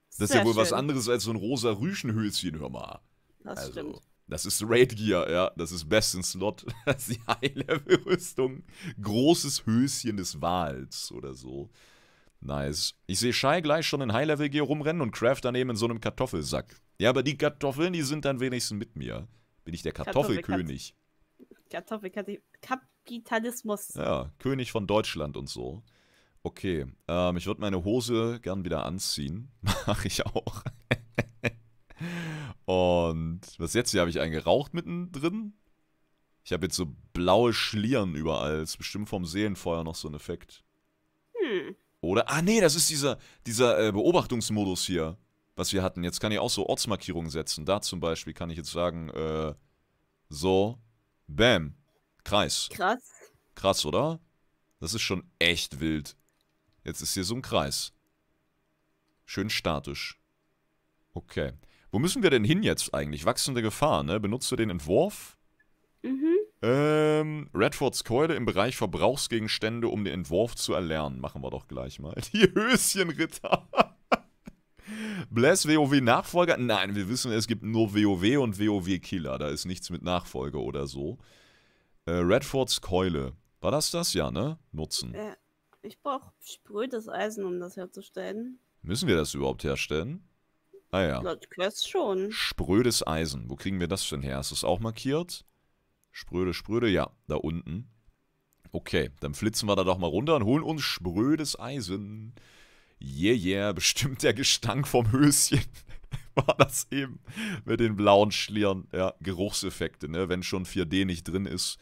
Das Sehr ist ja wohl schön. was anderes als so ein rosa Rüschenhöschen, hör mal. Das also, stimmt. Das ist Raid Gear, ja. Das ist bestens Slot. Das ist die High-Level-Rüstung. Großes Höschen des Wals oder so. Nice. Ich sehe Shai gleich schon in High-Level-Gear rumrennen und Craft daneben in so einem Kartoffelsack. Ja, aber die Kartoffeln, die sind dann wenigstens mit mir. Bin ich der Kartoffelkönig. Kartoffelkapitalismus. Kapitalismus. Ja, König von Deutschland und so. Okay, ähm, ich würde meine Hose gern wieder anziehen. Mach ich auch. und was jetzt hier? Habe ich einen geraucht mittendrin? Ich habe jetzt so blaue Schlieren überall. Ist bestimmt vom Seelenfeuer noch so ein Effekt. Hm. Oder? Ah, nee, das ist dieser, dieser äh, Beobachtungsmodus hier, was wir hatten. Jetzt kann ich auch so Ortsmarkierungen setzen. Da zum Beispiel kann ich jetzt sagen, äh, so, bam, Kreis. Krass. Krass, oder? Das ist schon echt wild. Jetzt ist hier so ein Kreis. Schön statisch. Okay. Wo müssen wir denn hin jetzt eigentlich? Wachsende Gefahr, ne? Benutzt du den Entwurf? Mhm. Ähm, Redfords Keule im Bereich Verbrauchsgegenstände, um den Entwurf zu erlernen. Machen wir doch gleich mal. Die Höschenritter. Bless WoW Nachfolger? Nein, wir wissen, es gibt nur WoW und WoW Killer. Da ist nichts mit Nachfolger oder so. Äh, Redfords Keule. War das das? Ja, ne? Nutzen. Äh, ich brauche sprödes Eisen, um das herzustellen. Müssen wir das überhaupt herstellen? Ah ja. Laut Quest schon. Sprödes Eisen. Wo kriegen wir das denn her? Ist das auch markiert? Spröde, Spröde, ja, da unten. Okay, dann flitzen wir da doch mal runter und holen uns sprödes Eisen. Yeah, yeah, bestimmt der Gestank vom Höschen war das eben mit den blauen Schlieren. Ja, Geruchseffekte, ne? Wenn schon 4D nicht drin ist,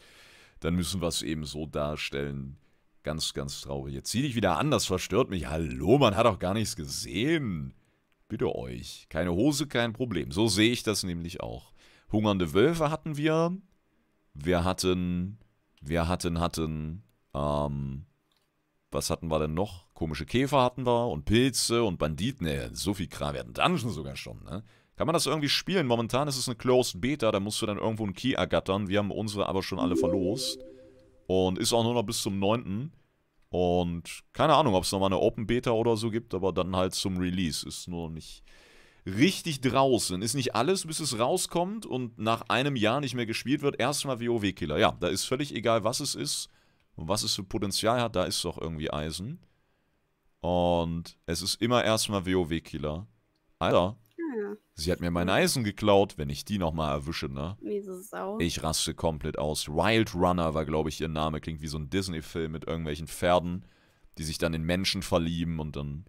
dann müssen wir es eben so darstellen. Ganz, ganz traurig. Jetzt zieh dich wieder an, das verstört mich. Hallo, man hat auch gar nichts gesehen. Bitte euch. Keine Hose, kein Problem. So sehe ich das nämlich auch. Hungernde Wölfe hatten wir. Wir hatten, wir hatten, hatten, ähm, was hatten wir denn noch? Komische Käfer hatten wir und Pilze und Banditen. Ey, so viel Kram. Wir hatten Dungeon sogar schon, ne? Kann man das irgendwie spielen? Momentan ist es eine Closed Beta, da musst du dann irgendwo einen Key ergattern. Wir haben unsere aber schon alle verlost. Und ist auch nur noch bis zum 9. Und keine Ahnung, ob es nochmal eine Open Beta oder so gibt, aber dann halt zum Release. Ist nur nicht richtig draußen. Ist nicht alles, bis es rauskommt und nach einem Jahr nicht mehr gespielt wird, erstmal WoW-Killer. Ja, da ist völlig egal, was es ist und was es für Potenzial hat, da ist doch irgendwie Eisen. Und es ist immer erstmal WoW-Killer. Alter. Sie hat mir mein Eisen geklaut, wenn ich die nochmal erwische, ne? Miese Sau. Ich raste komplett aus. Wild Runner war, glaube ich, ihr Name. Klingt wie so ein Disney-Film mit irgendwelchen Pferden, die sich dann in Menschen verlieben und dann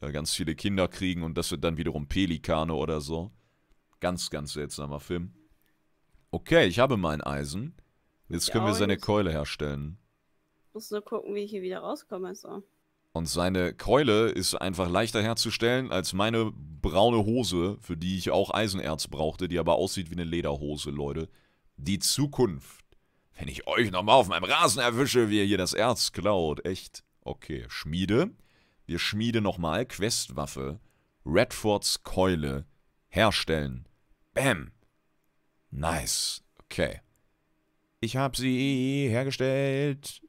äh, ganz viele Kinder kriegen und das wird dann wiederum Pelikane oder so. Ganz, ganz seltsamer Film. Okay, ich habe mein Eisen. Jetzt können ja, wir seine Keule herstellen. Muss nur gucken, wie ich hier wieder rauskomme. So. Und seine Keule ist einfach leichter herzustellen als meine braune Hose, für die ich auch Eisenerz brauchte, die aber aussieht wie eine Lederhose, Leute. Die Zukunft. Wenn ich euch nochmal auf meinem Rasen erwische, wie ihr hier das Erz klaut. Echt? Okay, Schmiede. Wir schmiede nochmal Questwaffe, Redfords Keule, herstellen. Bam! Nice. Okay. Ich hab sie hergestellt.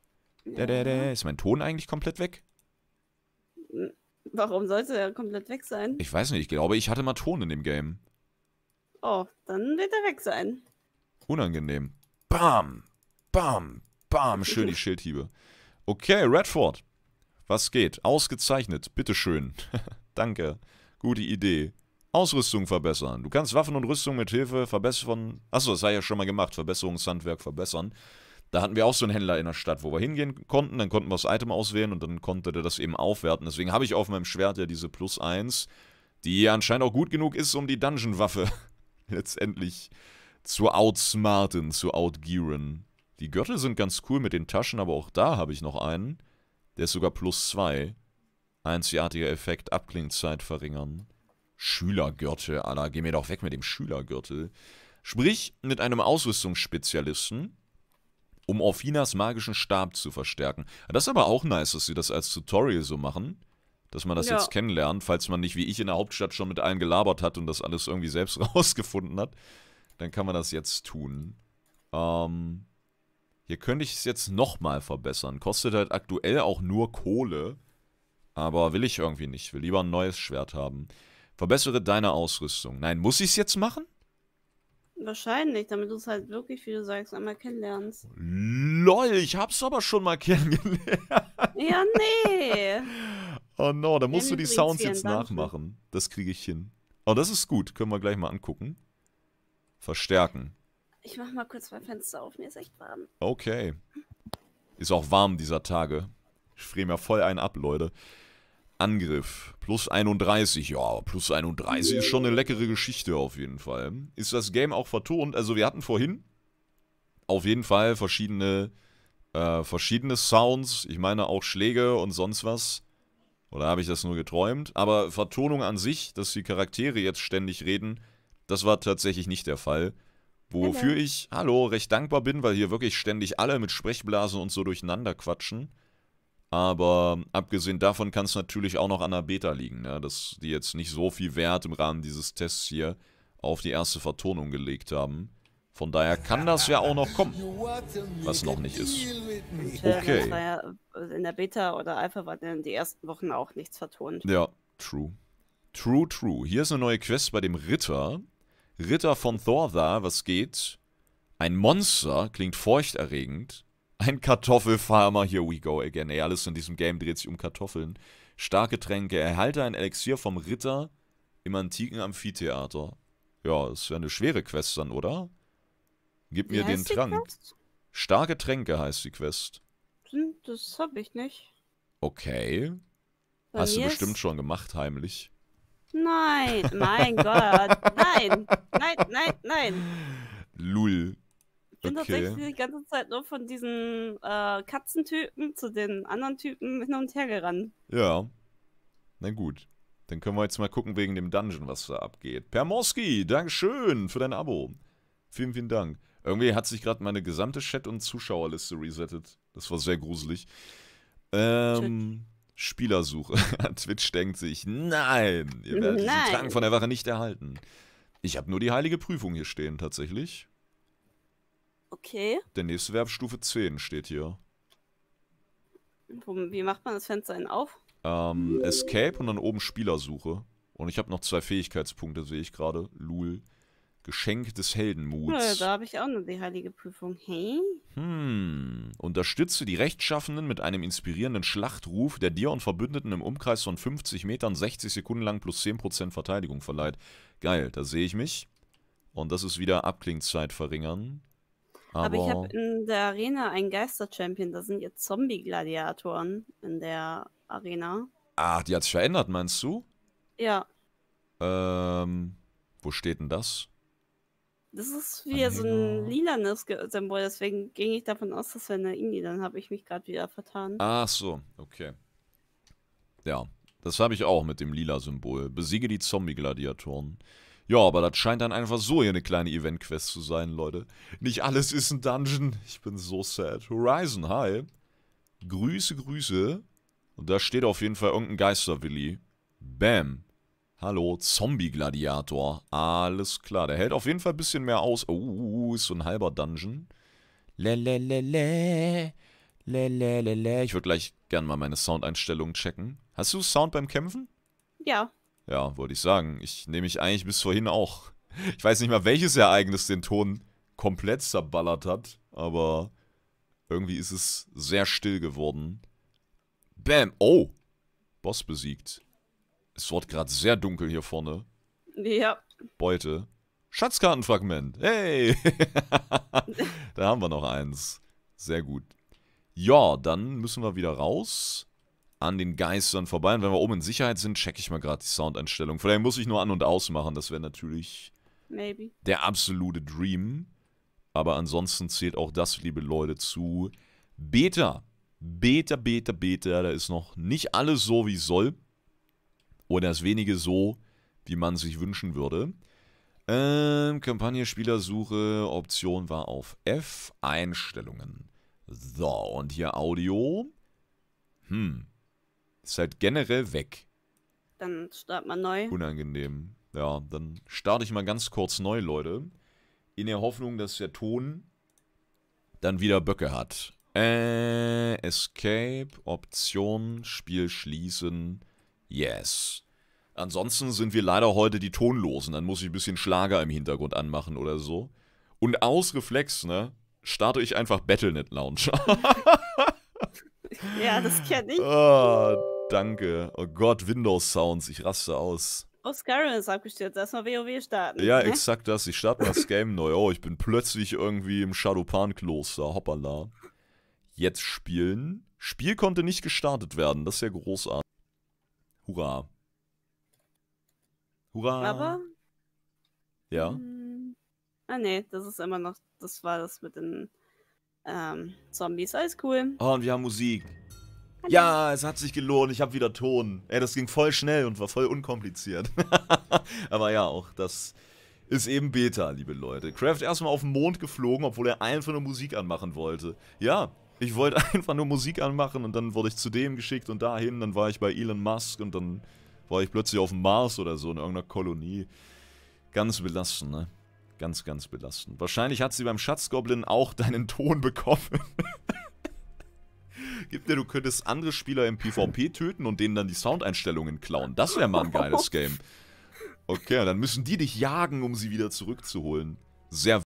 Da, da, da. Ist mein Ton eigentlich komplett weg? Warum sollte er komplett weg sein? Ich weiß nicht, ich glaube, ich hatte mal Ton in dem Game. Oh, dann wird er weg sein. Unangenehm. Bam! Bam! Bam! Schön die Schildhiebe. Okay, Redford. Was geht? Ausgezeichnet. Bitteschön. Danke. Gute Idee. Ausrüstung verbessern. Du kannst Waffen und Rüstung mit Hilfe verbessern. Achso, das habe ich ja schon mal gemacht. Verbesserungshandwerk verbessern. Da hatten wir auch so einen Händler in der Stadt, wo wir hingehen konnten. Dann konnten wir das Item auswählen und dann konnte der das eben aufwerten. Deswegen habe ich auf meinem Schwert ja diese Plus 1, die anscheinend auch gut genug ist, um die Dungeon-Waffe letztendlich zu outsmarten, zu outgearen. Die Gürtel sind ganz cool mit den Taschen, aber auch da habe ich noch einen. Der ist sogar plus 2. Einzigartiger Effekt, Abklingzeit verringern. Schülergürtel, Alter, geh mir doch weg mit dem Schülergürtel. Sprich, mit einem Ausrüstungsspezialisten, um Orfinas magischen Stab zu verstärken. Das ist aber auch nice, dass sie das als Tutorial so machen. Dass man das ja. jetzt kennenlernt, falls man nicht wie ich in der Hauptstadt schon mit allen gelabert hat und das alles irgendwie selbst rausgefunden hat. Dann kann man das jetzt tun. Ähm, hier könnte ich es jetzt nochmal verbessern. Kostet halt aktuell auch nur Kohle. Aber will ich irgendwie nicht. Will lieber ein neues Schwert haben. Verbessere deine Ausrüstung. Nein, muss ich es jetzt machen? Wahrscheinlich, damit du es halt wirklich, wie du sagst, einmal kennenlernst. LOL, ich hab's aber schon mal kennengelernt. Ja, nee. oh no, da musst du die Sounds jetzt nachmachen. Das kriege ich hin. Oh, das ist gut. Können wir gleich mal angucken. Verstärken. Ich mach mal kurz mein Fenster auf, mir ist echt warm. Okay. Ist auch warm dieser Tage. Ich friere mir voll einen ab, Leute. Angriff. Plus 31. Ja, plus 31 ist schon eine leckere Geschichte auf jeden Fall. Ist das Game auch vertont? Also wir hatten vorhin auf jeden Fall verschiedene, äh, verschiedene Sounds. Ich meine auch Schläge und sonst was. Oder habe ich das nur geträumt? Aber Vertonung an sich, dass die Charaktere jetzt ständig reden, das war tatsächlich nicht der Fall. Wofür hallo. Genau. ich, hallo, recht dankbar bin, weil hier wirklich ständig alle mit Sprechblasen und so durcheinander quatschen. Aber abgesehen davon kann es natürlich auch noch an der Beta liegen, ne? dass die jetzt nicht so viel Wert im Rahmen dieses Tests hier auf die erste Vertonung gelegt haben. Von daher kann das ja auch noch kommen, was noch nicht ist. Okay. Äh, in der Beta oder Alpha war in die ersten Wochen auch nichts vertont. Ja, true. True, true. Hier ist eine neue Quest bei dem Ritter. Ritter von Thor Thorda, was geht? Ein Monster, klingt furchterregend. Ein Kartoffelfarmer, here we go again. Ey, alles in diesem Game dreht sich um Kartoffeln. Starke Tränke, erhalte ein Elixier vom Ritter im antiken Amphitheater. Ja, das wäre eine schwere Quest dann, oder? Gib mir Wie den Trank. Quest? Starke Tränke heißt die Quest. Hm, das hab ich nicht. Okay. Bei Hast du bestimmt schon gemacht, heimlich. Nein, mein Gott. Nein, nein, nein, nein. Lul. Ich bin okay. tatsächlich die ganze Zeit nur von diesen äh, Katzentypen zu den anderen Typen hin und her gerannt. Ja. Na gut. Dann können wir jetzt mal gucken wegen dem Dungeon, was da abgeht. Permoski, Dankeschön für dein Abo. Vielen, vielen Dank. Irgendwie hat sich gerade meine gesamte Chat- und Zuschauerliste resettet. Das war sehr gruselig. Ähm, Spielersuche. Twitch denkt sich, nein, ihr werdet nein. diesen Drang von der Wache nicht erhalten. Ich habe nur die heilige Prüfung hier stehen, tatsächlich. Okay. Der nächste Verb Stufe 10 steht hier. Wie macht man das Fenster denn auf? Ähm, Escape und dann oben Spielersuche. Und ich habe noch zwei Fähigkeitspunkte, sehe ich gerade. Lul. Geschenk des Heldenmuts. Da habe ich auch nur die heilige Prüfung. Hey? Hm. Unterstütze die Rechtschaffenden mit einem inspirierenden Schlachtruf, der dir und Verbündeten im Umkreis von 50 Metern 60 Sekunden lang plus 10% Verteidigung verleiht. Geil, da sehe ich mich. Und das ist wieder Abklingzeit verringern. Aber, Aber ich habe in der Arena einen Geister-Champion. Da sind jetzt Zombie-Gladiatoren in der Arena. Ah, die hat sich verändert, meinst du? Ja. Ähm, wo steht denn das? Das ist wieder so ein lilanes Symbol, deswegen ging ich davon aus, dass wir eine Indie, dann habe ich mich gerade wieder vertan. Ach so, okay. Ja, das habe ich auch mit dem lila Symbol. Besiege die Zombie-Gladiatoren. Ja, aber das scheint dann einfach so hier eine kleine Event-Quest zu sein, Leute. Nicht alles ist ein Dungeon. Ich bin so sad. Horizon, hi. Grüße, Grüße. Und da steht auf jeden Fall irgendein Geister-Willi. Bam. Hallo, Zombie-Gladiator. Alles klar, der hält auf jeden Fall ein bisschen mehr aus. Oh, uh, uh, uh, ist so ein halber Dungeon. Lelelele. Lelelele. Ich würde gleich gerne mal meine Soundeinstellungen checken. Hast du Sound beim Kämpfen? Ja. Ja, wollte ich sagen. Ich nehme mich eigentlich bis vorhin auch. Ich weiß nicht mal, welches Ereignis den Ton komplett zerballert hat, aber irgendwie ist es sehr still geworden. Bam. Oh. Boss besiegt. Es wird gerade sehr dunkel hier vorne. Ja. Beute. Schatzkartenfragment. Hey! da haben wir noch eins. Sehr gut. Ja, dann müssen wir wieder raus. An den Geistern vorbei. Und wenn wir oben in Sicherheit sind, checke ich mal gerade die Soundeinstellung. Vielleicht muss ich nur an- und ausmachen. Das wäre natürlich Maybe. der absolute Dream. Aber ansonsten zählt auch das, liebe Leute, zu Beta. Beta, Beta, Beta. Da ist noch nicht alles so, wie es soll oder das wenige so, wie man sich wünschen würde. Ähm, Kampagne Spielersuche, Option war auf F, Einstellungen. So, und hier Audio. Hm. Ist halt generell weg. Dann start mal neu. Unangenehm. Ja, dann starte ich mal ganz kurz neu, Leute. In der Hoffnung, dass der Ton dann wieder Böcke hat. Äh, Escape, Option, Spiel schließen. Yes. Ansonsten sind wir leider heute die Tonlosen. Dann muss ich ein bisschen Schlager im Hintergrund anmachen oder so. Und aus Reflex, ne, starte ich einfach Battlenet Lounge. ja, das kenne ich. Oh, danke. Oh Gott, Windows-Sounds, ich raste aus. Oh, Skyrim ist abgestürzt. Lass mal WoW starten. Ja, ne? exakt das. Ich starte mal das Game neu. Oh, ich bin plötzlich irgendwie im Shadowpan-Kloster. Hoppala. Jetzt spielen. Spiel konnte nicht gestartet werden. Das ist ja großartig. Hurra. Hurra. Aber. Ja. Mh, hm. ah, nee, das ist immer noch. Das war das mit den ähm, Zombies. Alles cool. Oh, und wir haben Musik. Hallo. Ja, es hat sich gelohnt. Ich habe wieder Ton. Ey, das ging voll schnell und war voll unkompliziert. Aber ja, auch das ist eben Beta, liebe Leute. Kraft erstmal auf den Mond geflogen, obwohl er einfach nur Musik anmachen wollte. Ja, ich wollte einfach nur Musik anmachen und dann wurde ich zu dem geschickt und dahin, dann war ich bei Elon Musk und dann war ich plötzlich auf dem Mars oder so in irgendeiner Kolonie. Ganz belastend, ne? Ganz, ganz belastend. Wahrscheinlich hat sie beim Schatzgoblin auch deinen Ton bekommen. Gib dir, du könntest andere Spieler im PvP töten und denen dann die Soundeinstellungen klauen. Das wäre mal ein geiles Game. Okay, und dann müssen die dich jagen, um sie wieder zurückzuholen. Sehr